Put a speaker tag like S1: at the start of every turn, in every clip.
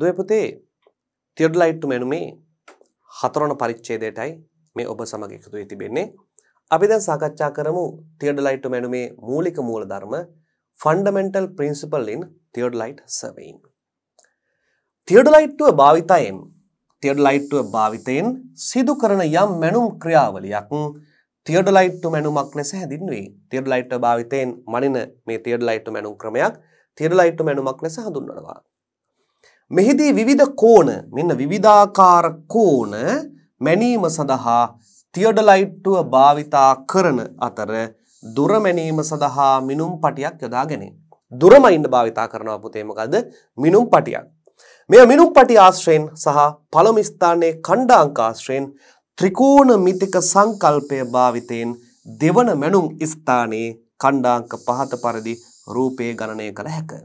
S1: දුවපුතේ තිියඩ්ලයිට්ටු මැනුමේ හතරොන පරිච්චේදයටයි මේ ඔබ සමග එකතු වී තිබෙන්නේ. අපි දැන් සාකච්ඡා කරමු තිියඩලයිට්ටු මැනුමේ මූලික මූල ධර්ම ෆන්ඩමෙන්ටල් ප්‍රින්සිපල්ලින් තිියඩ්ලයිට් සවයින්. තිියඩලයිට්ටුව භාවිතයෙන් තිියඩලයිට්ටුව භාවිතයෙන් සිදු කරන යම් මැනුම් ක්‍රියාවලියක් තිියඩලයිට්ටු මැනුමක් නැස හැදින්වේ තිියඩලයිට්ට භාවිතයෙන් මනින මේ තිියඩලයිට්ට මැනුම් ක්‍රමයක් තිියඩලයිට්ට මැනුමක් නැස හඳුන්නවා. මෙහිදී විවිධ කෝණ මෙන්න විවිධාකාර කෝණ මැනීම සඳහා තියඩලයිට්ටුව භාවිතා කරන අතර දුර මැනීම සඳහා මිනුම් පටියක් යොදා ගැනේ. දුරම ඉන්න භාවිතා කරනවා පුතේ මොකද? මිනුම් පටියක්. මෙය මිනුම් පටි ආශ්‍රයෙන් සහ පළමු ස්ථානයේ ඛණ්ඩාංක ආශ්‍රයෙන් ත්‍රිකෝණමිතික සංකල්පය භාවිතයෙන් දෙවන මැනුම් ස්ථානයේ ඛණ්ඩාංක පහත පරිදි රූපේ ගණනය කළ හැකිය.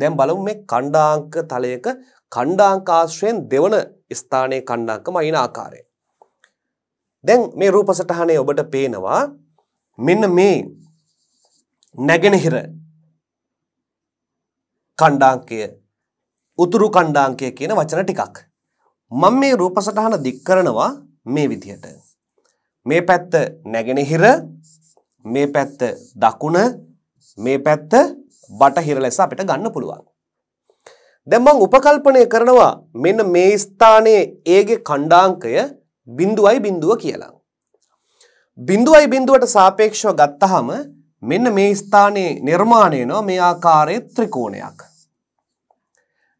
S1: දැන් බලමු මේ ඛණ්ඩාංක තලයක ඛණ්ඩාංක ආශ්‍රයෙන් දෙවන ස්ථානයේ ඛණ්ඩාංකම අයින ආකාරය. දැන් මේ රූප සටහනේ ඔබට පේනවා මෙන්න මේ නැගෙනහිර ඛණ්ඩාංකය උතුරු ඛණ්ඩාංකය කියන වචන ටිකක්. මම මේ රූප සටහන දික් කරනවා මේ විදිහට. මේ පැත්ත නැගෙනහිර මේ පැත්ත දකුණ මේ පැත්ත බටහිර ලෙස අපිට ගන්න පුළුවන්. දැන් මම උපකල්පනය කරනවා මෙන්න මේ ස්ථානයේ ඒගේ ඛණ්ඩාංකය 0.0 කියලා. 0.0ට සාපේක්ෂව ගත්තහම මෙන්න මේ ස්ථානයේ නිර්මාණය වෙනවා මේ ආකාරයේ ත්‍රිකෝණයක්.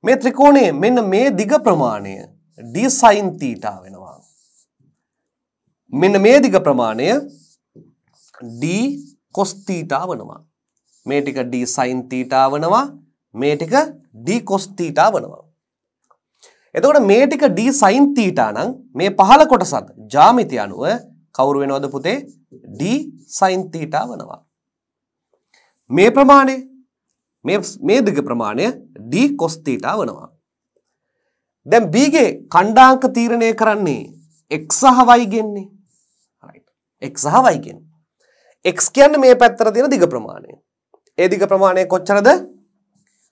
S1: මේ ත්‍රිකෝණයේ මෙන්න මේ දිග ප්‍රමාණය d sin θ වෙනවා. මෙන්න මේ දිග ප්‍රමාණය d cos θ වෙනවා. මේ ටික d sin theta වෙනවා මේ ටික d cos theta වෙනවා එතකොට මේ ටික d sin theta නම් මේ පහළ කොටසත් ජ්‍යාමිතිය අනුව කවුරු වෙනවද පුතේ d sin theta වෙනවා මේ ප්‍රමාණය මේ මේ දිග ප්‍රමාණය d cos theta වෙනවා දැන් b ගේ ඛණ්ඩාංක තීරණය කරන්නේ x සහ y ගෙන්නේ right x සහ y ගෙන්නේ x කියන්නේ මේ පැත්තට තියෙන දිග ප්‍රමාණය ඒ දිග ප්‍රමාණය කොච්චරද?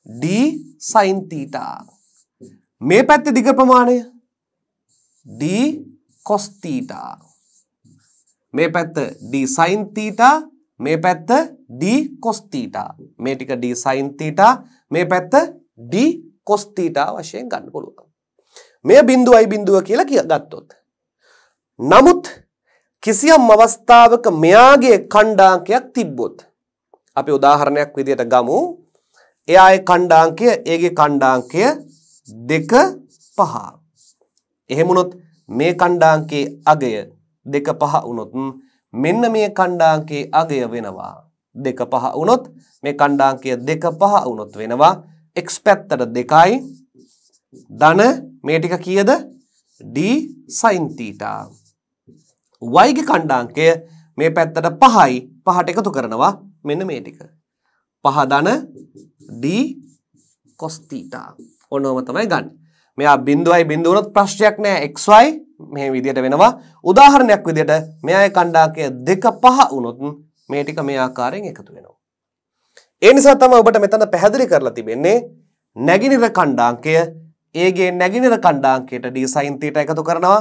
S1: d sin theta. මේ පැත්තේ දිග ප්‍රමාණය d cos theta. මේ පැත්ත d sin theta, මේ පැත්ත d cos theta. මේ ටික d sin theta, මේ පැත්ත d cos theta වශයෙන් ගන්න පුළුවන්. මෙය බිඳුවයි බිඳුව කියලා කියගත්තොත්. නමුත් කිසියම් අවස්ථාවක මෙයාගේ කණ්ඩාංකයක් තිබ්බොත් අපි උදාහරණයක් විදියට ගමු. එයාගේ ඛණ්ඩාංකය ඒගේ ඛණ්ඩාංකය 2 5. එහෙම වුණොත් මේ ඛණ්ඩාංකයේ අගය 2 5 වුණොත් මෙන්න මේ ඛණ්ඩාංකයේ අගය වෙනවා 2 5 වුණොත් මේ ඛණ්ඩාංකය 2 5 වුණොත් වෙනවා x පැත්තට 2යි ධන මේ ටික කීයද d sin theta y ගේ ඛණ්ඩාංකය මේ පැත්තට 5යි 5ට එකතු කරනවා මෙන්න මේ ටික. පහ ධන d cos theta. ඔන්නෝම තමයි ගන්න. මෙයා බිඳුවයි බිඳුව වුණොත් ප්‍රශ්නයක් නෑ xy මේ විදිහට වෙනවා. උදාහරණයක් විදිහට මෙයාගේ ඛණ්ඩාංකය දෙක පහ වුණොත් මේ ටික මේ ආකාරයෙන් එකතු වෙනවා. ඒ නිසා තමයි ඔබට මෙතන පැහැදිලි කරලා තිබෙන්නේ නැගිනිර ඛණ්ඩාංකය ඒගේ නැගිනිර ඛණ්ඩාංකයට d sin theta එකතු කරනවා.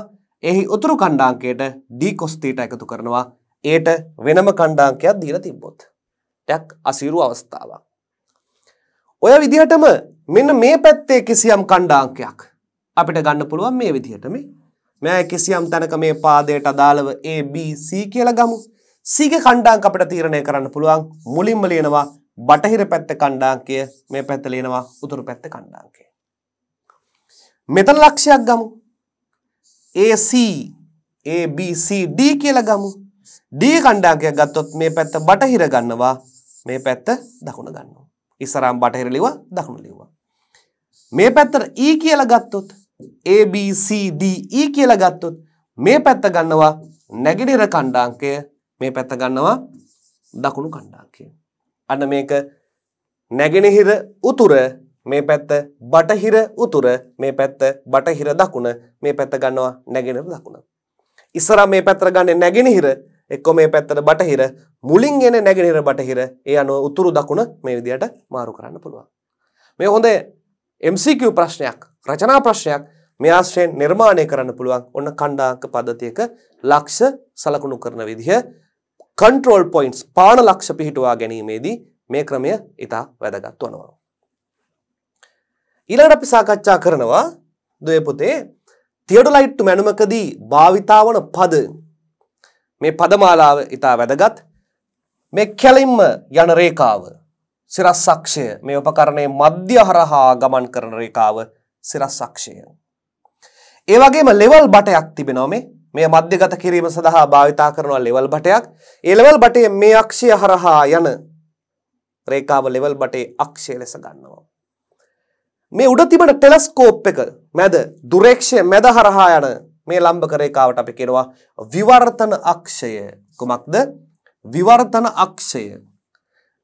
S1: එහි උතුරු ඛණ්ඩාංකයට d cos theta එකතු කරනවා. ඒට වෙනම ඛණ්ඩාංකයක් දීලා තිබ්බොත්. ටැක් අසීරු අවස්ථාවක්. ඔය විදිහටම මෙන්න මේ පැත්තේ කිසියම් කණ්ඩාංකයක් අපිට ගන්න පුළුවන් මේ විදිහටම මෑ කිසියම් තැනක මේ පාදයට අදාළව ABC කියලා ගමු. සීගේ කණ්ඩාංක අපිට තීරණය කරන්න පුළුවන් මුලින්ම ලියනවා බටහිර පැත්ත කණ්ඩාංකය මේ පැත්ත ලියනවා උතුරු පැත්ත කණ්ඩාංකය. මෙතන ලක්ෂයක් ගමු. AC ABCD කියලා ගමු. D කණ්ඩාංකයක් ගත්තොත් මේ පැත්ත බටහිර ගන්නවා මේ පැත්ත දකුණ ගන්නවා. ඉස්සරහම් බටහිර ලිව්වා දකුණ ලිව්වා. මේ පැත්තට E කියලා ගත්තොත් A B C D E කියලා ගත්තොත් මේ පැත්ත ගන්නවා නැගෙනහිර ඛණ්ඩාංකය මේ පැත්ත ගන්නවා දකුණු ඛණ්ඩාංකය. අන්න මේක නැගෙනහිර උතුර මේ පැත්ත බටහිර උතුර මේ පැත්ත බටහිර දකුණ මේ පැත්ත ගන්නවා නැගෙනහිර දකුණ. ඉස්සරහා මේ පැත්තට ගන්නේ නැගෙනහිර එක්කො මේ පැත්තට බටහිර මුලින් එන නැගෙනහිර බටහිර ඒ අනුව උතුරු දකුණ මේ විදිහට මාරු කරන්න පුළුවන්. මේ හොඳ MCQ ප්‍රශ්නයක් රචනා ප්‍රශ්නයක් මේ ආශ්‍රයෙන් නිර්මාණය කරන්න පුළුවන් ඔන්න කණ්ඩාංක පද්ධතියක ලක්ෂ සලකුණු කරන විදිහ කන්ට්‍රෝල් පොයින්ට්ස් පාන ලක්ෂ පිහිටුවා ගැනීමේදී මේ ක්‍රමය ඉතා වැදගත් වනවා. ඊළඟට අපි සාකච්ඡා කරනවා දුවේ පුතේ තියඩොලයිට් මැනුමකදී භාවිතාවන පද මේ පදමාලාව ඉතා වැදගත් මේ කැලින්ම යන රේකාව සිරස්සක්ෂය මේ උපකරණයේ මධ්‍ය හරහා ගමන් කරන රේකාව සිරස්සක්ෂය. ඒ වගේම ලෙවල් බටයක් තිබෙනවා මේ මේ මධ්‍යගත කිරීම සඳහා භාවිතා කරනවා ලෙවල් බටයක්. ඒ ලෙවල් බටයේ මේ අක්ෂය හරහා යන රේකාව ලෙවල් බටේ අක්ෂය ලෙස ගන්නවා. මේ උඩ තිබෙන ටෙලස්කෝප් එක මැද දුරේක්ෂය මැද හරහා යන මේ ලම්බක රේඛාවට අපි කියනවා විවර්තන අක්ෂය. කුමක්ද? විවර්තන අක්ෂය.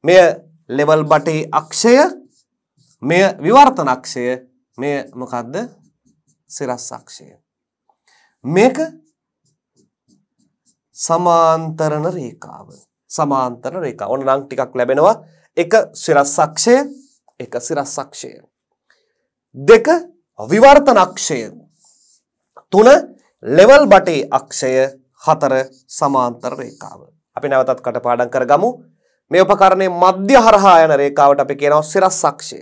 S1: මෙය ලෙවල් බටේ අක්ෂය. මෙය විවර්තන අක්ෂය. මෙය මොකද්ද? සිරස් අක්ෂය. මේක සමාන්තරණ රේඛාව. සමාන්තර රේඛා. ඔන්න නම් ටිකක් ලැබෙනවා. එක සිරස් අක්ෂය, එක සිරස් අක්ෂය. දෙක විවර්තන අක්ෂය. තුන ලෙවල් බටේ අක්ෂය හතර සමාන්තර රේකාව. අපි නැවතත් කටපාඩම් කරගමු. මේ උපකරණය මධ්‍ය හරහා යන රේඛාවට අපි කියනවා සිරස් අක්ෂය.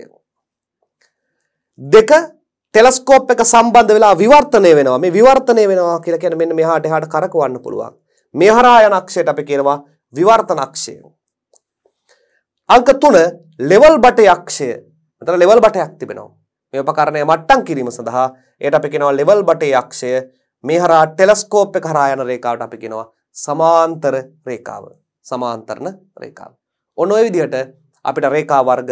S1: දෙක ටෙලස්කෝප් එක සම්බන්ධ වෙලා විවර්තනය වෙනවා. මේ විවර්තනය වෙනවා කියලා කියන්නේ මෙන්න මෙහාට එහාට කරකවන්න පුළුවන්. මේ හරහා යන අක්ෂයට අපි කියනවා විවර්තන අක්ෂය. අංක 3 ලෙවල් බටේ අක්ෂය. මෙතන ලෙවල් බටයක් තිබෙනවා. මේ උපකරණය මට්ටම් කිරීම සඳහා ඒට අපි කියනවා ලෙවල් බටේ අක්ෂය මේ හරහා ටෙලස්කෝප් එක හරහා යන රේඛාවට අපි කියනවා සමාන්තර රේඛාව සමාන්තරණ රේඛාව. ඔන්න ඔය විදිහට අපිට රේඛා වර්ග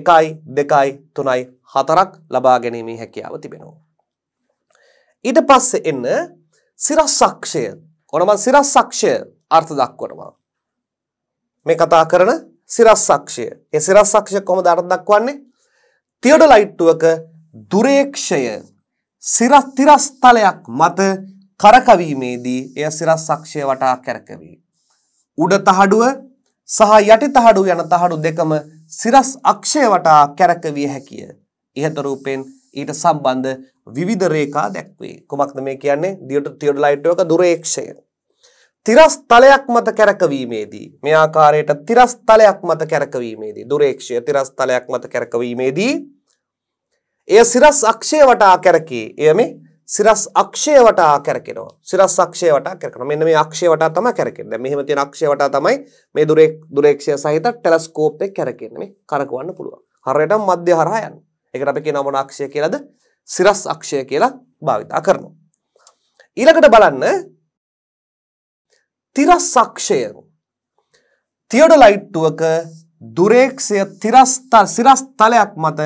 S1: 1යි 2යි 3යි 4ක් ලබා ගැනීමේ හැකියාව තිබෙනවා. ඊට පස්සේ එන්න සිරස් අක්ෂය. කොනම සිරස් අක්ෂය අර්ථ දක්වනවා. මේ කතා කරන සිරස් අක්ෂය. ඒ සිරස් අක්ෂය කොහොමද අර්ථ දක්වන්නේ? තියඩොලයිට්ටුවක දුරේක්ෂය තිරස්තලයක් මත කරකවීමේදී එය සිරස්සක්ෂය වටා කැරකවී. උඩ තහඩුව සහ යටි තහඩු යන තහඩු දෙකම සිරස් අක්ෂය වටා කැරකවිය හැකිය. ඉහත රූපෙන් ඊට සම්බන්ධ විවිධ රේඛා දැක්වේ. කුමක්ද මේ කියන්නේ? දියට තියඩොලයිට්ටුවක දුරේක්ෂය. තිරස්තලයක් මත කැරකවීමේදී මේ ආකාරයට තිරස්තලයක් මත කැරකවීමේදී දුරේක්ෂය තිරස්තලයක් මත කැරකවීමේදී එය සිරස් අක්ෂය වටා කැරකේ. එය මේ සිරස් අක්ෂය වටා කැරකෙනවා. සිරස් අක්ෂය වටා කැරකෙනවා. මෙන්න මේ අක්ෂය වටා තමයි කැරකෙන්නේ. දැන් මෙහෙම තියෙන අක්ෂය වටා තමයි මේ දුරේ දුරේක්ෂය සහිත ටෙලස්කෝප් එක කැරකෙන්නේ. මේ කරකවන්න පුළුවන්. හරියටම මධ්‍ය හරහා යන්න. ඒකට අපි කියනවා මොන අක්ෂය කියලාද? සිරස් අක්ෂය කියලා භාවිතා කරනවා. ඊළඟට බලන්න තිරස්සක්ෂය තියඩලයිට්ටුවක දුරේක්ෂය තිරස්තල් සිරස්තලයක් මත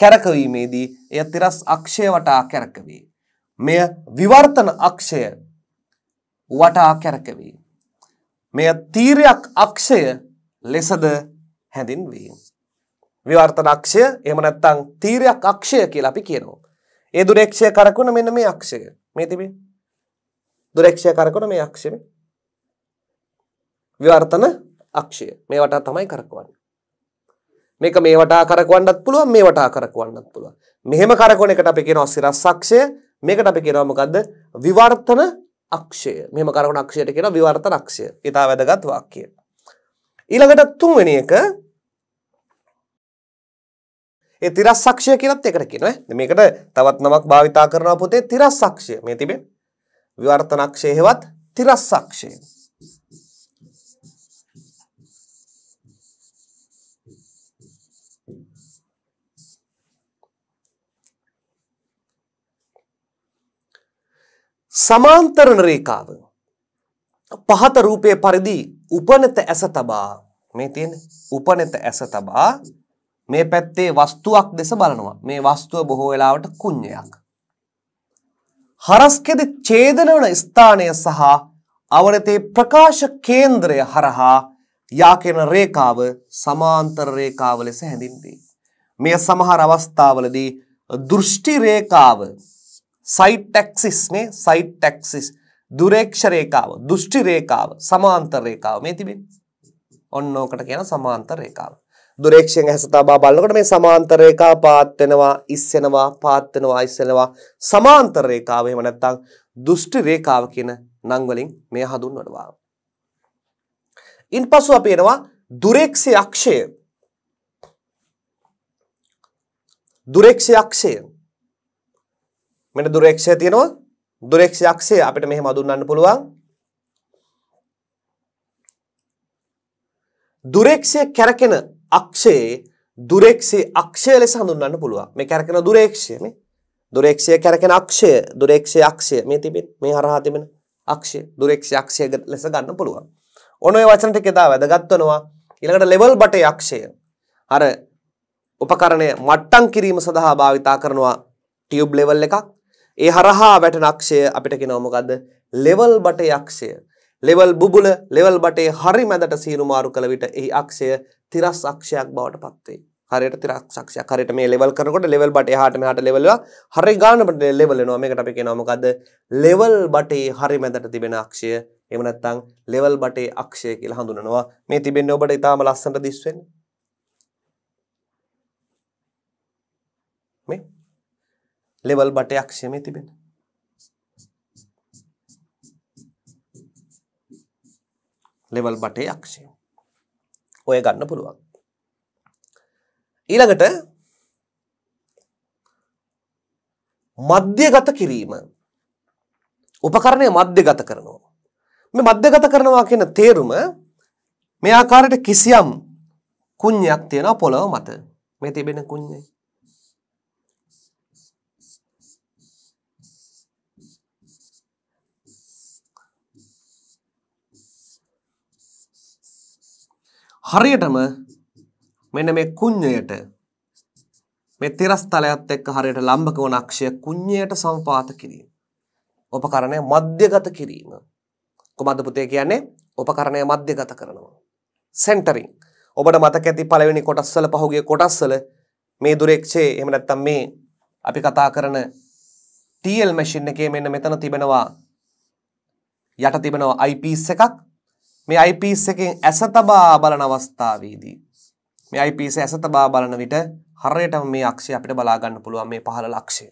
S1: කැරකවීමේදී එය තිරස් අක්ෂය වටා කැරකවේ. මෙය විවර්තන අක්ෂය වටා කැරකවේ. මෙය තීරයක් අක්ෂය ලෙසද හැඳින්වී. විවර්තන අක්ෂය එහෙම නැත්නම් තීරයක් අක්ෂය කියලා අපි කියනවා. ඒ දුරේක්ෂය කරකවන මෙන්න මේ අක්ෂය. මේ තිබේ. දුරේක්ෂය කරකවන මේ අක්ෂය මේ විවර්තන අක්ෂය. මේ වටා තමයි කරකවන්නේ. මේක මේ වටා කරකවන්නත් පුළුවන් මේ වටා කරකවන්නත් පුළුවන්. මෙහෙම කරකවන එකට අපි කියනවා සිරස් අක්ෂය. මේකට අපි කියනවා මොකද්ද? විවර්තන අක්ෂය. මෙහෙම කරකවන අක්ෂයට කියනවා විවර්තන අක්ෂය. ඊටා වැදගත් වාක්‍යය. ඊළඟට තුන්වෙනි එක ඒ තිරස්සක්ෂය කියලත් එකට කියනවා ඈ. මේකට තවත් නමක් භාවිතා කරනවා පොතේ තිරස්සක්ෂය. මේ තිබෙන විවර්තනක්ෂය හෙවත් තිරස්සක්ෂය. සමාන්තරණ රේඛාව පහත රූපයේ පරිදි උපනත ඇස තබා මේ තියෙන උපනත ඇස තබා මේ පැත්තේ වස්තුවක් දෙස බලනවා. මේ වස්තුව බොහෝ වෙලාවට කුඤ්ඤයක්. හරස් කෙද ඡේදන වන ස්ථානය සහ අවනතේ ප්‍රකාශ කේන්ද්‍රය හරහා යාකෙන රේඛාව සමාන්තර රේඛාව ලෙස හැඳින්වේ. මෙය සමහර අවස්ථාවලදී දෘෂ්ටි රේඛාව සයිට්ටැක්සිස් මේ සයිට්ටැක්සිස් දුරේක්ෂ රේකාව දෘෂ්ටි රේකාව සමාන්තර රේකාව මේ තිබෙන ඔන්න ඕකට කියන සමාන්තර රේකාව දුරේක්ෂයෙන් ඇස තබා බලනකොට මේ සමාන්තර රේකාව පාත් වෙනවා ඉස්සෙනවා පාත් වෙනවා ඉස්සෙනවා සමාන්තර රේකාව එහෙම නැත්නම් දෘෂ්ටි රේකාව කියන නම් වලින් මේ හඳුන්වනවා ඉන්පසු අපි එනවා දුරේක්ෂ අක්ෂය දුරේක්ෂ අක්ෂය මෙන්න දුරේක්ෂය තියෙනවා. දුරේක්ෂ අක්ෂය අපිට මෙහෙම අඳුන්වන්න පුළුවන්. දුරේක්ෂය කැරකෙන අක්ෂයේ දුරේක්ෂයේ අක්ෂය ලෙස හඳුන්වන්න පුළුවන්. මේ කැරකෙන දුරේක්ෂය මේ දුරේක්ෂය කැරකෙන අක්ෂය දුරේක්ෂය අක්ෂය මේ තිබෙන මේ හරහා තිබෙන අක්ෂය දුරේක්ෂය අක්ෂය ලෙස ගන්න පුළුවන්. ඔන්න ඔය වචන ටික දා වැදගත් වෙනවා. ඊළඟට ලෙවල් බටේ අක්ෂය. අර උපකරණය මට්ටම් කිරීම සඳහා භාවිතා කරනවා ටියුබ් ලෙවල් එකක්. ඒ හරහා වැටෙන අක්ෂය අපිට කියනවා මොකද්ද? ලෙවල් බටේ අක්ෂය. ලෙවල් බුබුල ලෙවල් බටේ හරි මැදට සීනු මාරු කළ විට එහි අක්ෂය තිරස් අක්ෂයක් බවට පත් වේ. හරියට තිරස් අක්ෂයක්. හරියට මේ ලෙවල් කරනකොට ලෙවල් බට එහාට මෙහාට ලෙවල් වෙලා හරි ගානකට ලෙවල් වෙනවා. මේකට අපි කියනවා මොකද්ද? ලෙවල් බටේ හරි මැදට තිබෙන අක්ෂය. එහෙම නැත්නම් ලෙවල් බටේ අක්ෂය කියලා හඳුනනවා. මේ තිබෙන්නේ ඔබට ඊටාම ලස්සනට දිස් වෙන්නේ. ලෙවල් බටයක් ක්ෂමේ තිබෙන. ලෙවල් බටේ අක්ෂය. ඔය ගන්න පුළුවන්. ඊළඟට මධ්‍යගත කිරීම උපකරණය මධ්‍යගත කරනවා. මේ මධ්‍යගත කරනවා කියන තේරුම මේ ආකාරයට කිසියම් කුඤ්ඤයක් තියෙනවා පොළව මත. මේ තිබෙන කුඤ්ඤය. හරියටම මෙන්න මේ කුඤ්ඤයට මේ තිරස්තලයත් එක්ක හරියට ලම්බක වන අක්ෂය කුඤ්ඤයට සමපාත කිරීම. උපකරණය මධ්‍යගත කිරීම. කොහොමද පුතේ කියන්නේ? උපකරණය මධ්‍යගත කරනවා. සෙන්ටරින්. ඔබට මතක ඇති පළවෙනි කොටස්වල පහුගිය කොටස්වල මේ දුරේක්ෂේ එහෙම නැත්නම් මේ අපි කතා කරන TL machine එකේ මෙන්න මෙතන තිබෙනවා යට තිබෙනවා IPs එකක් මේ අයිපීස් එකෙන් ඇස තබා බලන අවස්ථාවේදී මේ අයිපීස් ඇස තබා බලන විට හරියටම මේ අක්ෂය අපිට බලා ගන්න පුළුවන් මේ පහළ ලක්ෂය.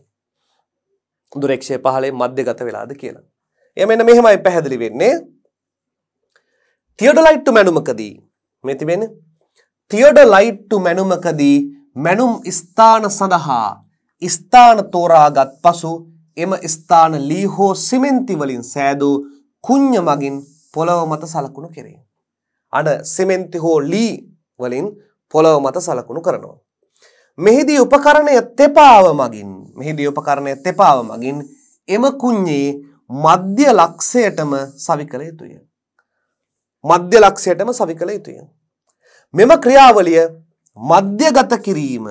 S1: දුරේක්ෂය පහළේ මධ්‍යගත වෙලාද කියලා. එයා මෙන්න මෙහෙමයි පැහැදිලි වෙන්නේ. තියඩොලයිට් මැනුමකදී මේ තිබෙන්නේ තියඩොලයිට් මැනුමකදී මැනුම් ස්ථාන සඳහා ස්ථාන තෝරාගත් පසු එම ස්ථාන ලීහෝ සිමෙන්ති වලින් සෑදූ කුඤ්ඤ මගින් පොළව මත සලකුණු කිරීම. අඩ සිමෙන්ති හෝ ලී වලින් පොළව මත සලකුණු කරනවා. මෙහිදී උපකරණය තෙපාව මගින් මෙහිදී උපකරණය තෙපාව මගින් එම කුඤ්ඤේ මධ්‍ය ලක්ෂයටම සවි කළ යුතුය. මධ්‍ය ලක්ෂයටම සවි කළ යුතුය. මෙම ක්‍රියාවලිය මධ්‍යගත කිරීම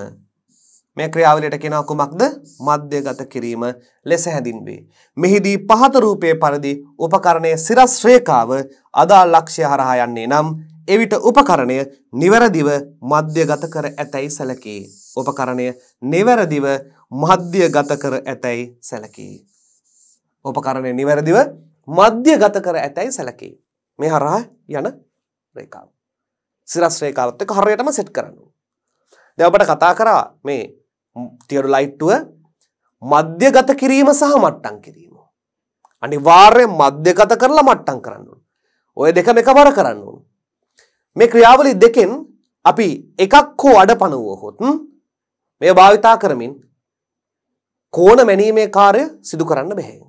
S1: මේ ක්‍රියාවලියට කියනවා කුමක්ද? මධ්‍යගත කිරීම ලෙස හැඳින්වේ. මෙහිදී පහත රූපයේ පරිදි උපකරණයේ සිරස් රේඛාව අදාළ ලක්ෂ්‍ය හරහා යන්නේ නම් එවිට උපකරණය නිවැරදිව මධ්‍යගත කර ඇතැයි සැලකේ. උපකරණය නිවැරදිව මධ්‍යගත කර ඇතැයි සැලකේ. උපකරණය නිවැරදිව මධ්‍යගත කර ඇතැයි සැලකේ. මේ හරහා යන රේඛාව. සිරස් රේඛාවත් එක්ක හරියටම සෙට් කරන්න. දැන් ඔබට කතා කරා මේ තියරලයිට්ටුව මධ්‍යගත කිරීම සහ මට්ටං කිරීම. අනිවාර්ය මධ්‍යගත කරලා මට්ටං කරන්න. ඔය දෙකම එකවර කරන්න. මේ ක්‍රියාවලි දෙකෙන් අපි එකක් හෝ අඩ පනුවහොත් මේ භාවිතා කරමින් කෝන මැනීමේ කාරය සිදු කරන්න බැහැ.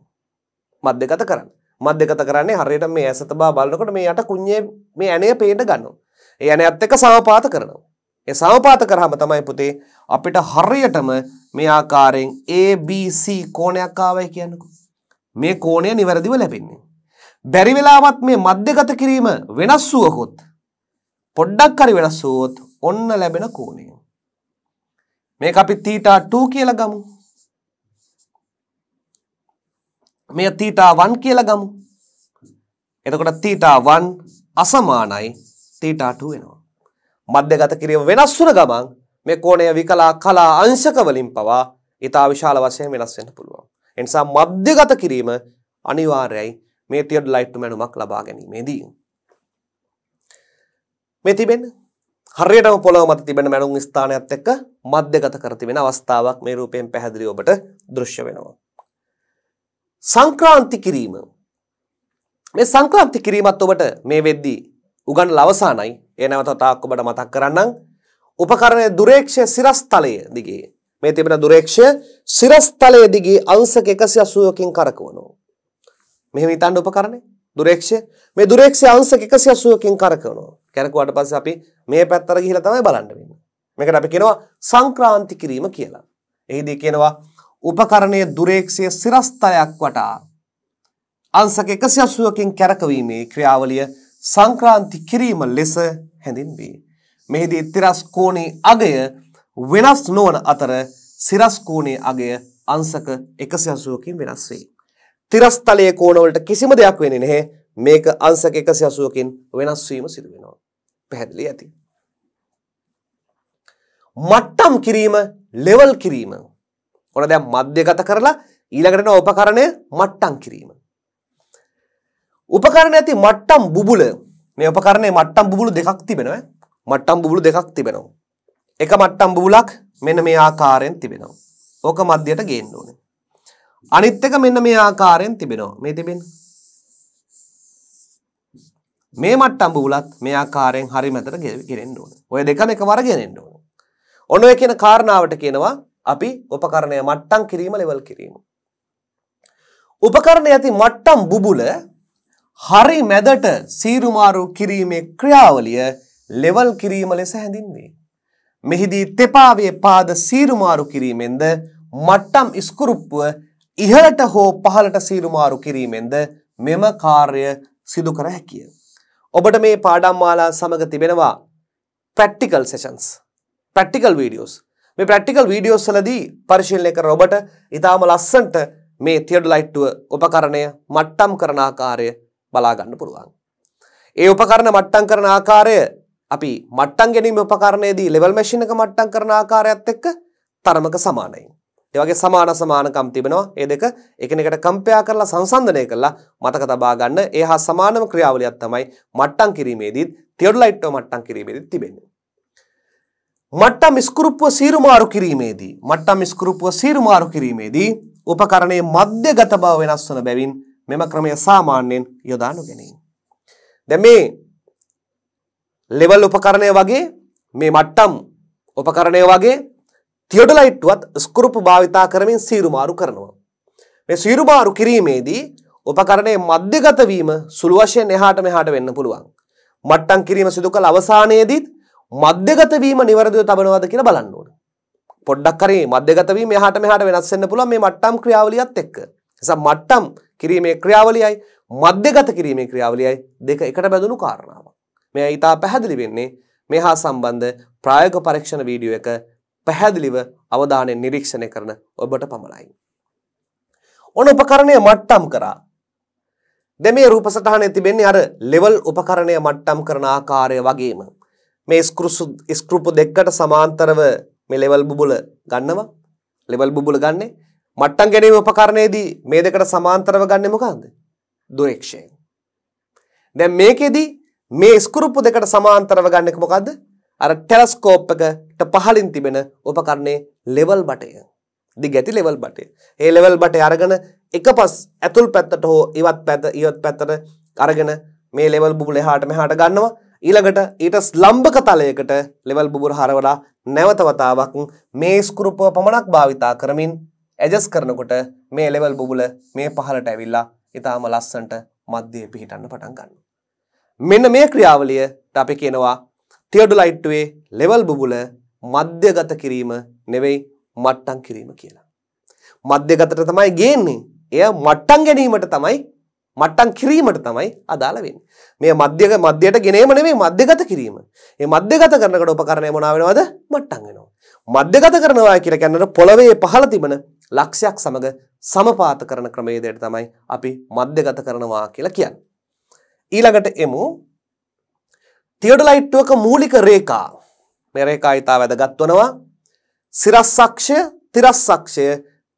S1: මධ්‍යගත කරන්න මධ්‍යගත කරන්නේ හරියට මේ ඇසතබා බලන්නකොට මේ යට කුණ්ඥේ මේ ඇනය පේට ගන්නවා. ඒ ඇන ඇත් එක සමපාත කරනවා. ඒ සමපාත කරාම තමයි පුතේ අපිට හරියටම මේ ආකාරයෙන් ABC කෝණයක් ආවයි කියන්නකෝ. මේ කෝණය නිවැරදිව ලැබෙන්නේ. බැරි වෙලාවත් මේ මධ්‍යගත කිරීම වෙනස් වුවහොත් පොඩ්ඩක් හරි වෙනස් වුවොත් ඔන්න ලැබෙන කෝණය. මේක අපි තීටා 2 කියලා ගමු. මෙය තීටා 1 කියලා ගමු. එතකොට තීටා 1 අසමානයි තීටා 2 වෙනවා. මධ්‍යගත කිරීම වෙනස් වුන ගමන් මේ කෝණය විකලා කලා අංශක වලින් පවා ඊතා විශාල වශයෙන් වෙනස් වෙන්න පුළුවන්. ඒ නිසා මධ්‍යගත කිරීම අනිවාර්යයි මේ තියඩ් ලයිට් මැනුමක් ලබා ගැනීමේදී. මේ තිබෙන හරියටම පොළොව මත තිබෙන මැනුම් ස්ථානයත් එක්ක මධ්‍යගත කර තිබෙන අවස්ථාවක් මේ රූපයෙන් පැහැදිලිව ඔබට දෘශ්‍ය වෙනවා. සංක්‍රාන්ති කිරීම මේ සංක්‍රාන්ති කිරීමත් ඔබට මේ වෙද්දී උගන්වලා අවසానයි ඒ නැවත තාක් ඔබට මතක් කරන්නම්. උපකරණයේ දුරේක්ෂය සිරස්තලය දිගේ මේ තිබෙන දුරේක්ෂය සිරස්තලය දිගේ අංශක 180කින් කරකවනවා. මෙහෙම හිතන්න උපකරණේ දුරේක්ෂය මේ දුරේක්ෂය අංශක 180කින් කරකවනවා. කරකුවාට පස්සේ අපි මේ පැත්තට ගිහිලා තමයි බලන්න වෙන්නේ. මේකට අපි කියනවා සංක්‍රාන්ති කිරීම කියලා. එහිදී කියනවා උපකරණයේ දුරේක්ෂය සිරස්තලයක් වටා අංශක 180කින් කරකවීමේ ක්‍රියාවලිය සංක්‍රාන්ති කිරීම ලෙස හැඳින්වේ. මෙහිදී තිරස් කෝණේ අගය වෙනස් නොවන අතර සිරස් කෝණේ අගය අංශක 180කින් වෙනස් වේ. තිරස් තලයේ කෝණවලට කිසිම දෙයක් වෙන්නේ නැහැ. මේක අංශක 180කින් වෙනස් වීම සිදු වෙනවා. පැහැදිලි ඇති. මට්ටම් කිරීම, ලෙවල් කිරීම. ඔන දැන් මධ්‍යගත කරලා ඊළඟට යන උපකරණය මට්ටම් කිරීම. උපකරණ ඇති මට්ටම් බුබුල මේ උපකරණේ මට්ටම් බුබුලු දෙකක් තිබෙනවා මට්ටම් බුබුලු දෙකක් තිබෙනවා එක මට්ටම් බුබුලක් මෙන්න මේ ආකාරයෙන් තිබෙනවා ඕක මැදයට ගේන්න ඕනේ අනිත් එක මෙන්න මේ ආකාරයෙන් තිබෙනවා මේ තිබෙන මේ මට්ටම් බුබුලත් මේ ආකාරයෙන් හරි මැදට ගෙනෙන්න ඕනේ ඔය දෙකම එකවර ගෙනෙන්න ඕනේ ඔන්න ඔය කියන කාරණාවට කියනවා අපි උපකරණය මට්ටම් කිරීම ලෙවල් කිරීම උපකරණය ඇති මට්ටම් බුබුල හරි මැදට සීරුමාරු කිරීමේ ක්‍රියාවලිය ලෙවල් කිරීම ලෙස හැඳින්වේ. මෙහිදී තෙපාවේ පාද සීරුමාරු කිරීමෙන්ද මට්ටම් ඉස්කුරුප්පුව ඉහළට හෝ පහළට සීරුමාරු කිරීමෙන්ද මෙම කාර්ය සිදු කර හැකිය. ඔබට මේ පාඩම් මාලා සමග තිබෙනවා ප්‍රැක්ටිකල් සෙෂන්ස් ප්‍රැක්ටිකල් වීඩියෝස් මේ ප්‍රැක්ටිකල් වීඩියෝස් වලදී පරිශීලනය කර ඔබට ඉතාම ලස්සන්ට මේ තියඩ් ලයිට්ටුව උපකරණය මට්ටම් කරන ආකාරය බලා ගන්න පුළුවන්. ඒ උපකරණ මට්ටම් කරන ආකාරය අපි මට්ටම් ගැනීම උපකරණයේදී ලෙවල් මැෂින් එක මට්ටම් කරන ආකාරයත් එක්ක තරමක සමානයි. ඒ වගේ සමාන සමානකම් තිබෙනවා. ඒ දෙක එකිනෙකට කම්පයා කරලා සංසන්දනය කරලා මතක තබා ගන්න ඒ හා සමානම ක්‍රියාවලියක් තමයි මට්ටම් කිරීමේදීත් තියොඩලයිට්ව මට්ටම් කිරීමේදීත් තිබෙන්නේ. මට්ටම් ස්කෘප්ව සීරුමාරු කිරීමේදී මට්ටම් ස්කෘප්ව සීරුමාරු කිරීමේදී උපකරණයේ මධ්‍යගත බව වෙනස් වන බැවින් මෙම ක්‍රමය සාමාන්‍යයෙන් යොදා නොගැනීම. දැන් මේ ලෙවල් උපකරණය වගේ මේ මට්ටම් උපකරණය වගේ තියොඩලයිට්ටුවත් ස්කෘප් භාවිතා කරමින් සීරුමාරු කරනවා. මේ සීරුමාරු කිරීමේදී උපකරණය මධ්‍යගත වීම සුළු වශයෙන් එහාට මෙහාට වෙන්න පුළුවන්. මට්ටම් කිරීම සිදු කළ අවසානයේදීත් මධ්‍යගත වීම නිවැරදිව තබනවාද කියලා බලන්න ඕනේ. පොඩ්ඩක් හරි මධ්‍යගත වීම එහාට මෙහාට වෙනස් වෙන්න පුළුවන් මේ මට්ටම් ක්‍රියාවලියත් එක්ක. නිසා මට්ටම් කිරීමේ ක්‍රියාවලියයි මධ්‍යගත කිරීමේ ක්‍රියාවලියයි දෙක එකට බැඳුණු කාරණාවක්. මෙය ඊටා පැහැදිලි වෙන්නේ මේ හා සම්බන්ධ ප්‍රායෝගික පරීක්ෂණ වීඩියෝ එක පැහැදිලිව අවධානයෙන් නිරීක්ෂණය කරන ඔබට පමණයි. ඔන උපකරණය මට්ටම් කරා. දැන් මේ රූප සටහනේ තිබෙන්නේ අර ලෙවල් උපකරණය මට්ටම් කරන ආකාරය වගේම මේ ස්ක්‍රූසු ස්ක්‍රූපු දෙකකට සමාන්තරව මේ ලෙවල් බුබුල ගන්නවා. ලෙවල් බුබුල ගන්නේ මට්ටම් ගැනීම උපකරණයේදී මේ දෙකට සමාන්තරව ගන්නෙ මොකන්ද? දුරේක්ෂය. දැන් මේකෙදි මේ ස්කුරුප්පු දෙකට සමාන්තරව ගන්න එක මොකද්ද? අර ටෙලස්කෝප් එකට පහළින් තිබෙන උපකරණයේ ලෙවල් බටය. දිග ඇති ලෙවල් බටය. ඒ ලෙවල් බටය අරගෙන එකපස් ඇතුල් පැත්තට හෝ ඉවත් පැත්ත ඉවත් පැත්තට අරගෙන මේ ලෙවල් බුබුල එහාට මෙහාට ගන්නවා. ඊළඟට ඊට ස්ලම්භක තලයකට ලෙවල් බුබුර හරවලා නැවත වතාවක් මේ ස්කුරුප්පුව පමණක් භාවිතා කරමින් ඇජස් කරනකොට මේ එලෙවල් බුබුල මේ පහලට ඇවිල්ලා ඉතාම ලස්සන්ට මධ්‍යයේ පිහිටන්න පටන් ගන්නවා. මෙන්න මේ ක්‍රියාවලිය අපි කියනවා තියඩොලයිට්ුවේ ලෙවල් බුබුල මධ්‍යගත කිරීම නෙවෙයි මට්ටම් කිරීම කියලා. මධ්‍යගතට තමයි ගේන්නේ. එය මට්ටම් ගැනීමට තමයි මට්ටම් කිරීමට තමයි අදාළ වෙන්නේ. මේ මධ්‍යක මධ්‍යයට ගෙනේම නෙමෙයි මධ්‍යගත කිරීම. මේ මධ්‍යගත කරනකොට උපකරණය මොනවා වෙනවද? මට්ටම් වෙනවා. මධ්‍යගත කරනවා කියලා කියන්නේ පොළවේ පහළ තිබෙන ලක්ෂයක් සමග සමපාත කරන ක්‍රමවේදයට තමයි අපි මධ්‍යගත කරනවා කියලා කියන්නේ. ඊළඟට එමු තියඩලයිට්ටුවක මූලික රේඛා. මේ රේඛා ඊට වැදගත් වෙනවා. සිරස්සක්ෂය, තිරස්සක්ෂය,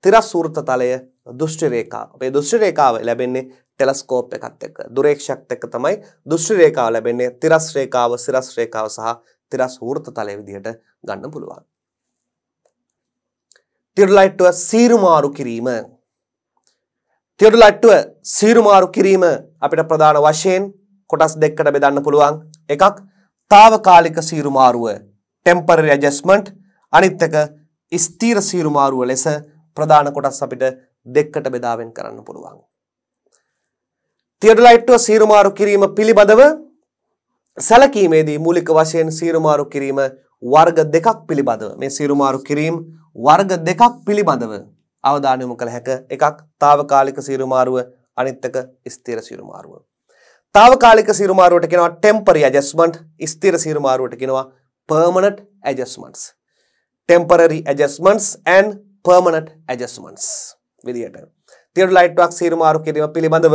S1: තිරස් වෘත්ත තලය, දෘෂ්ටි රේඛා. අපේ දෘෂ්ටි රේඛාව ලැබෙන්නේ ටෙලස්කෝප් එකත් එක්ක. දුරේක්ෂකත් එක්ක තමයි දෘෂ්ටි රේඛාව ලැබෙන්නේ. තිරස් රේඛාව, සිරස් රේඛාව සහ තිරස් වෘත්ත තලය විදිහට ගන්න පුළුවන්. තිරලට්ටුව සීරුමාරු කිරීම. තිරලට්ටුව සීරුමාරු කිරීම අපිට ප්‍රධාන වශයෙන් කොටස් දෙකකට බෙදන්න පුළුවන්. එකක් తాවකාලික සීරුමාරුව temporary adjustment අනිත් එක ස්ථිර සීරුමාරුව ලෙස ප්‍රධාන කොටස් අපිට දෙකකට බෙදාවෙන් කරන්න පුළුවන්. තියඩලයිට්ටුව සීරුමාරු කිරීම පිළිබඳව සැලකීමේදී මූලික වශයෙන් සීරුමාරු කිරීම වර්ග දෙකක් පිළිබඳව මේ සීරුමාරු කිරීම වර්ග දෙකක් පිළිබඳව අවධානය යොමු කළ හැක එකක් తాවකාලික සීරුමාරුව අනිත් එක ස්ථිර සීරුමාරුව. తాවකාලික සීරුමාරුවට කියනවා ටෙම්පරරි ඇඩ්ජස්ට්මන්ට් ස්ථිර සීරුමාරුවට කියනවා permanent adjustments. Temporary adjustments and permanent adjustments විදියට. තියඩු ලයිට්වක් සීරුමාරු කිරීම පිළිබඳව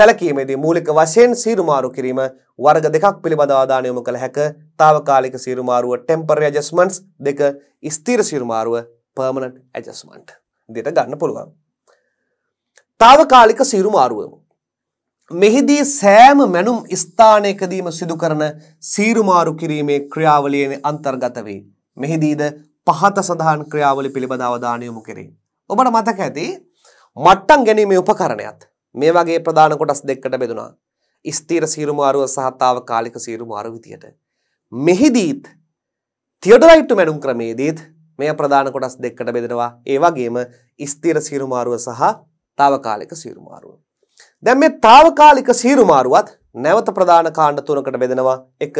S1: සැලකීමේදී මූලික වශයෙන් සීරුමාරු කිරීම වර්ග දෙකක් පිළිබඳව ආදානයොමු කළ හැක తాවකාලික සීරුමාරුව ටෙම්පරරි ඇඩ්ජස්ට්මන්ට්ස් දෙක ස්ථිර සීරුමාරුව පර්මණට් ඇජස්මන්ට් දෙට ගන්න පුළුවන්. තාවකාලික සීරු මාරුවම. මෙහිදී සෑම මැනුම් ස්ථානයකදීම සිදු කරන සීරුමාරු කිරීමේ ක්‍රියාවලියන අන්තර්ගත වේ. මෙහිදීද පහත සඳහන් ක්‍රියාවලි පිළිබඳ අවධානයොමු කෙරේ. ඔබට මතක ඇති මට්ටන් ගැනීමේ උපකරණයත් මේ වගේ ප්‍රධාන කොටස් දෙකට බෙදුනා. ස්තීර සීරුමාරුව සහතාව කාලික සීරුමාරු විදියට. මෙහිදීත් තියඩරයිට්ට මැනුම් ක්‍රමේදීත් මෙය ප්‍රධාන කොටස් දෙකකට බෙදෙනවා. ඒ වගේම ස්ථිර සීරුමාරුව සහ తాවකාලික සීරුමාරුව. දැන් මේ తాවකාලික සීරුමාරුවත් නැවත ප්‍රධාන කාණ්ඩ තුනකට බෙදෙනවා. එක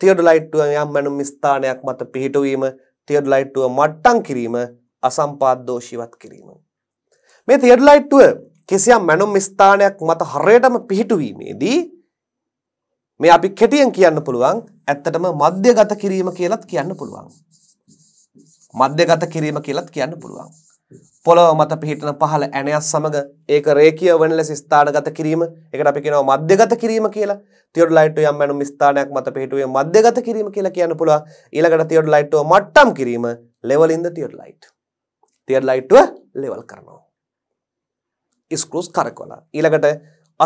S1: තියඩොලයිට්ටුව යම් මැනුම් ස්ථානයක් මත පිහිටුවීම, තියඩොලයිට්ටුව මට්ටම් කිරීම, අසම්පාද්දෝෂීවත් කිරීම. මේ තියඩොලයිට්ටුව කිසියම් මැනුම් ස්ථානයක් මත හරයටම පිහිටුවීමේදී මේ අපි කෙටියෙන් කියන්න පුළුවන් ඇත්තටම මධ්‍යගත කිරීම කියලත් කියන්න පුළුවන්. මධ්‍යගත කිරීම කියලත් කියන්න පුළුවන්. පොළොව මත පිහිටන පහළ ඇණයක් සමග ඒක රේඛීය වෙන ලෙස ස්ථානගත කිරීම ඒකට අපි කියනවා මධ්‍යගත කිරීම කියලා. තියොඩලයිට්ව යම් ඇණුම් ස්ථානයක් මත පිහිටුවේ මධ්‍යගත කිරීම කියලා කියන්න පුළුවන්. ඊළඟට තියොඩලයිට්ව මට්ටම් කිරීම ලෙවලින්ද තියොඩලයිට්. තියොඩලයිට්ව ලෙවල් කරනවා. ස්ක්‍රූස් කරකවලා. ඊළඟට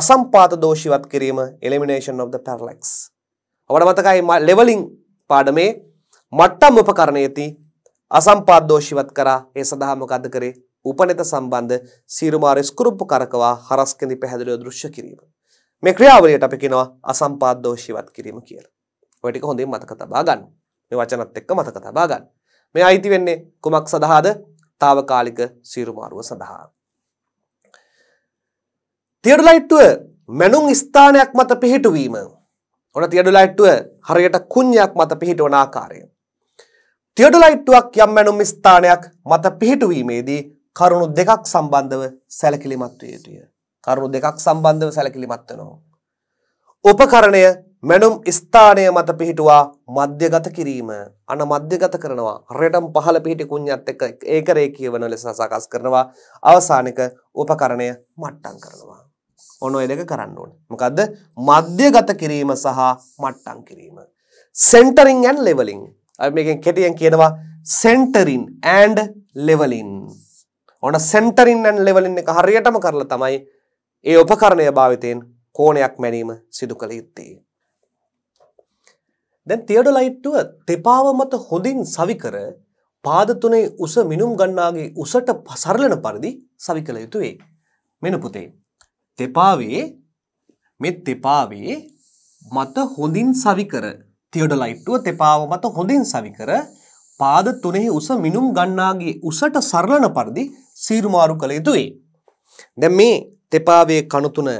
S1: අසම්පාත දෝෂිවත් කිරීම එලිමිනේෂන් of the parallax. ඔබට මතකයි ලෙවලින් පාඩමේ මට්ටම් උපකරණයේදී අසම්පාද්දෝෂිවත් කරා ඒ සඳහා මොකද කරේ උපනෙත සම්බන්ධ සීරුමාර ස්කුරුප්පු කරකවා හරස් කෙඳි පැහැදිලිව දෘශ්‍ය කිරීම. මේ ක්‍රියාවලියට අපි කියනවා අසම්පාද්දෝෂිවත් කිරීම කියලා. ඔය ටික හොඳින් මතක තබා ගන්න. මේ වචනත් එක්ක මතක තබා ගන්න. මේ අයිති වෙන්නේ කුමක් සඳහාද? తాවකාලික සීරුමාරුව සඳහා. තියඩුලයිට්ටුව මැනුම් ස්ථානයක් මත පිහිටුවීම. ඔන තියඩුලයිට්ටුව හරියට කුණ්‍යක් මත පිහිටවන ආකාරය. තියඩුලයිට්ටුවක් යම් මැනුම් ස්ථානයක් මත පිහිටුවීමේදී කරුණු දෙකක් සම්බන්ධව සැලකිලිමත් විය යුතුය. කරුණු දෙකක් සම්බන්ධව සැලකිලිමත් වෙනවා. උපකරණය මැනුම් ස්ථානය මත පිහිටුවා මධ්‍යගත කිරීම අන මධ්‍යගත කරනවා රෙටම් පහළ පිහිටි කුඤ්ඤත් එක්ක ඒකරේ කියවන ලෙස සකස් කරනවා අවසානික උපකරණය මට්ටම් කරනවා. ඔන්න ඔය දෙක කරන්න ඕනේ. මොකද්ද? මධ්‍යගත කිරීම සහ මට්ටම් කිරීම. සෙන්ටරින් ඇන් ලෙවලින් මේකෙන් කෙටියෙන් කියනවා සෙන්ටරින් ඇන්ඩ් ලෙවලින් ඕන සෙන්ටරින් ඇන් ලෙවලින් එක හරියටම කරලා තමයි ඒ උපකරණය භාවිතයෙන් කෝණයක් මැනීම සිදු කළ යුත්තේ. දැන් තියඩොලයිට්ටුව තෙපාව මත හොඳින් සවිකර පාද තුනේ උස මිනුම් ගන්නාගේ උසට පසරලන පරිදි සවි කළ යුතුය. මෙන්න පුතේ. තෙපාවේ මේ තෙපාවේ මත හොඳින් සවිකර තියඩොලයිට්ටුව තෙපාව මත හොඳින් සවිකර පාද තුනෙහි උස මිනුම් ගන්නාගේ උසට සරලන පරිදි සීරුමාරු කළ යුතුයි. දැන් මේ තෙපාවේ කණුතුන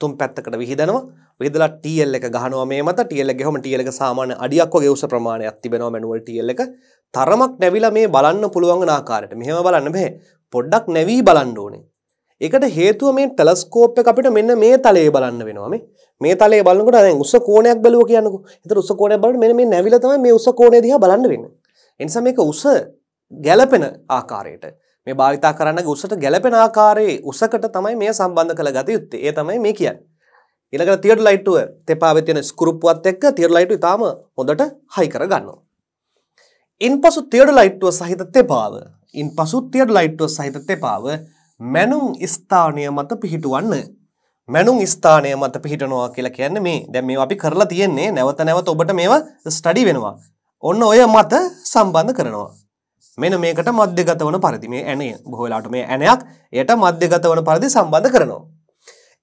S1: තුන් පැත්තකට විහිදනවා. විහිදලා TL එක ගහනවා මේ මත TL එක ගහම TL එක සාමාන්‍ය අඩියක් වගේ උස ප්‍රමාණයක් තිබෙනවා මැනුවල් TL එක. තරමක් නැවිලා මේ බලන්න පුළුවන් ආකාරයට. මෙහෙම බලන්න බෑ. පොඩ්ඩක් නැවී බලන්න ඕනේ. එකට හේතුව මේ ටෙලස්කෝප් එක අපිට මෙන්න මේ තලයේ බලන්න වෙනවා මේ. මේ තලයේ බලනකොට දැන් උස කොණයක් බැලුවා කියන්නකෝ. ඒතර උස කොණයක් බලනකොට මෙන්න මේ නැවිලා තමයි මේ උස කොණය දිහා බලන්න වෙන්නේ. ඒ නිසා මේක උස ගැළපෙන ආකාරයට මේ භාවිතා කරන්න උසට ගැළපෙන ආකාරයේ උසකට තමයි මේ සම්බන්ධ කළ ගත යුත්තේ. ඒ තමයි මේ කියන්නේ. ඊළඟට තියඩ් ලයිට්ුව තෙපාවේ තියෙන ස්කුරුප්පුවත් එක්ක තියඩ් ලයිට්ුව ඊටාම හොඳට හයි කර ගන්නවා. ඉන්පසු තියඩ් ලයිට්ුව සහිත තෙපාව ඉන්පසු තියඩ් ලයිට්ුව සහිත තෙපාව මැනුම් ස්ථානය මත පිහිටුවන්න. මැනුම් ස්ථානය මත පිහිටනවා කියලා කියන්නේ මේ දැන් මේවා අපි කරලා තියෙන්නේ නැවත නැවත ඔබට මේවා ස්ටඩි වෙනවා. ඔන්න ඔය මත සම්බන්ධ කරනවා. මෙන්න මේකට මධ්‍යගත වන පරිදි මේ ඇණය බොහෝ වෙලාවට මේ ඇණයක් එයට මධ්‍යගත වන පරිදි සම්බන්ධ කරනවා.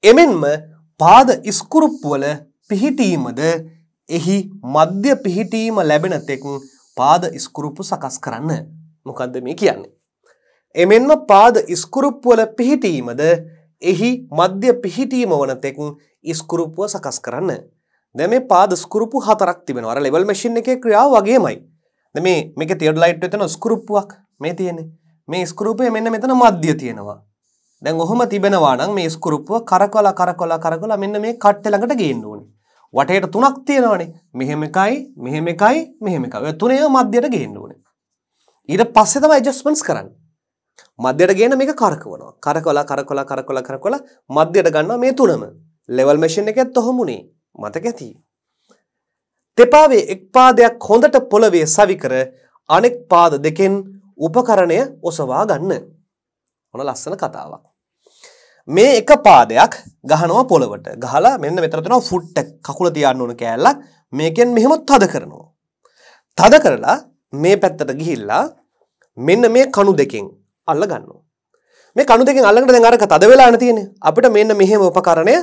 S1: එමෙන්ම පාද ඉස්කුරුප්පුවල පිහිටීමද එහි මධ්‍ය පිහිටීම ලැබෙන තෙක් පාද ඉස්කුරුප්පු සකස් කරන්න. මොකද්ද මේ කියන්නේ? එමෙන්ම පාද ඉස්කුරුප්පුවල පිහිටීමද එහි මධ්‍ය පිහිටීම වනතෙක් ඉස්කුරුප්පුව සකස් කරන්න. දැ මේ පාද ස්කුරුපු හතරක් තිබෙනවර ලෙවල් මශින් එක ක්‍රියාව වගේමයි. ද මේ මේක තිෙඩ ලයිට් එතන ස්කුරුප්පුුවක් මේ තියෙනෙ මේ ස්කුරුපය මෙන්න මෙතන මධ්‍ය තියෙනවා. දැන් ඔහොම තිබෙනවානම් මේ ස්කුරුප්පුව කරකොල කරකොල කරකොල මෙන්න මේ කට්ටලඟට ගේන්න ඕනි. වටයට තුනක් තියෙනවානේ මෙහෙම එකයි මෙහෙම එකයි මෙහෙම එක තුනේ මධ්‍යයට ගේන්න ඕනේ. ඊට පස්සේ තමයි ඇඩ්ජස්ට්මන්ට්ස් කරන්නේ. මධ්‍යයට ගේන මේක කරකවනවා. කරකවලා කරකවලා කරකවලා කරකවලා මධ්‍යයට ගන්නවා මේ තුනම. ලෙවල් මැෂින් එකෙත් ඔහොමුනේ. මතක ඇති. දෙපාවේ එක් පාදයක් හොඳට පොළවේ සවි කර අනෙක් පාද දෙකෙන් උපකරණය ඔසවා ගන්න. ඔන ලස්සන කතාවක්. මේ එක පාදයක් ගහනවා පොළවට. ගහලා මෙන්න මෙතන තියෙනවා ෆුට් එක කකුල තියන්න ඕන කෑල්ලක්. මේකෙන් මෙහෙම තද කරනවා. තද කරලා මේ පැත්තට ගිහිල්ලා මෙන්න මේ කණු දෙකෙන් අල්ල ගන්නවා. මේ කණු දෙකෙන් අල්ලකට දැන් අරක තද වෙලා නැතිනේ. අපිට මෙන්න මෙහෙම උපකරණය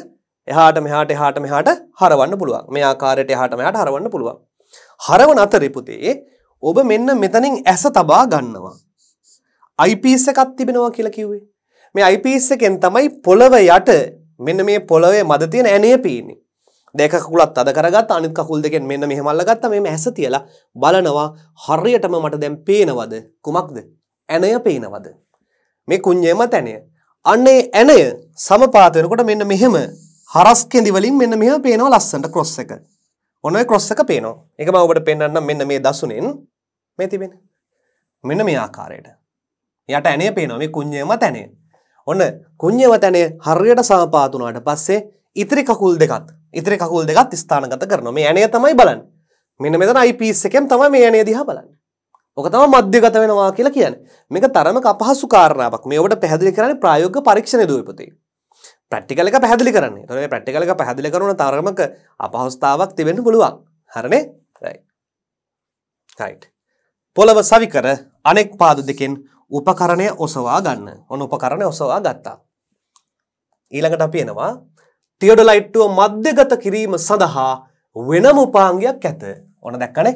S1: එහාට මෙහාට එහාට මෙහාට හරවන්න පුළුවන්. මේ ආකාරයට එහාට මෙහාට හරවන්න පුළුවන්. හරවන අතරේ පුතේ ඔබ මෙන්න මෙතනින් ඇස තබා ගන්නවා. IPS එකක් තිබෙනවා කියලා කිව්වේ. මේ IPS එකෙන් තමයි පොළව යට මෙන්න මේ පොළවේ මැද තියෙන ඇණය පේන්නේ. දෙක කකුලත් අද කරගත්ත අනිත් කකුල් දෙකෙන් මෙන්න මෙහෙම අල්ලගත්තා මේ ඇස තියලා බලනවා හරියටම මට දැන් පේනවද කුමක්ද ඇනය පේනවද. මේ කුං්ඥයම තැනය. අන්නේ ඇනය සමපාතයනකොට මෙන්න මෙහෙම හරස් කෙදිවලින් මෙන්න මෙහ පේනවා ලස්සට කොස්ස එක. ඔන්න කොස්ස එක පේනවා එකම ඔබට පෙන්න්න මෙන්න මේ දසුනෙන් මේ තිබෙන. මෙන්න මේ ආකාරයට. යට ඇනේ පේනවා මේ කුං්ඥයම තැනේ. ඔන්න කුං්ඥව තැනේ හරියට සමපාතුනාට පස්සේ ඉතිරි කකුල් දෙකත් ඉතිරි කකුල් දෙකත් ස්ථානගත කරන මේ ඇනේ තමයි බලන් මෙන්න මෙතන අයිපිස් එකෙන් තම මේ ඇනේ දිහා බලන්න ඕක තමයි මධ්‍යගත වෙනවා කියලා කියන්නේ. මේක තරමක අපහසු කාරණාවක්. මේ ඔබට පැහැදිලි කරන්නේ ප්‍රායෝගික පරීක්ෂණයේ දුවපතේ. ප්‍රැක්ටිකල් එක පැහැදිලි කරන්නේ. ඒතකොට මේ ප්‍රැක්ටිකල් එක පැහැදිලි කරන තරමක අපහසුතාවක් තිබෙන්න පුළුවන්. හරිනේ? right. right. පොළව සවි කර අනෙක් පාද දෙකෙන් උපකරණය ඔසවා ගන්න. ඔන්න උපකරණය ඔසවා ගත්තා. ඊළඟට අපි එනවා ටියොඩොලයිට්ටුව මධ්‍යගත කිරීම සඳහා වෙනම උපාංගයක් ඇත. ඔන්න දැක්කනේ?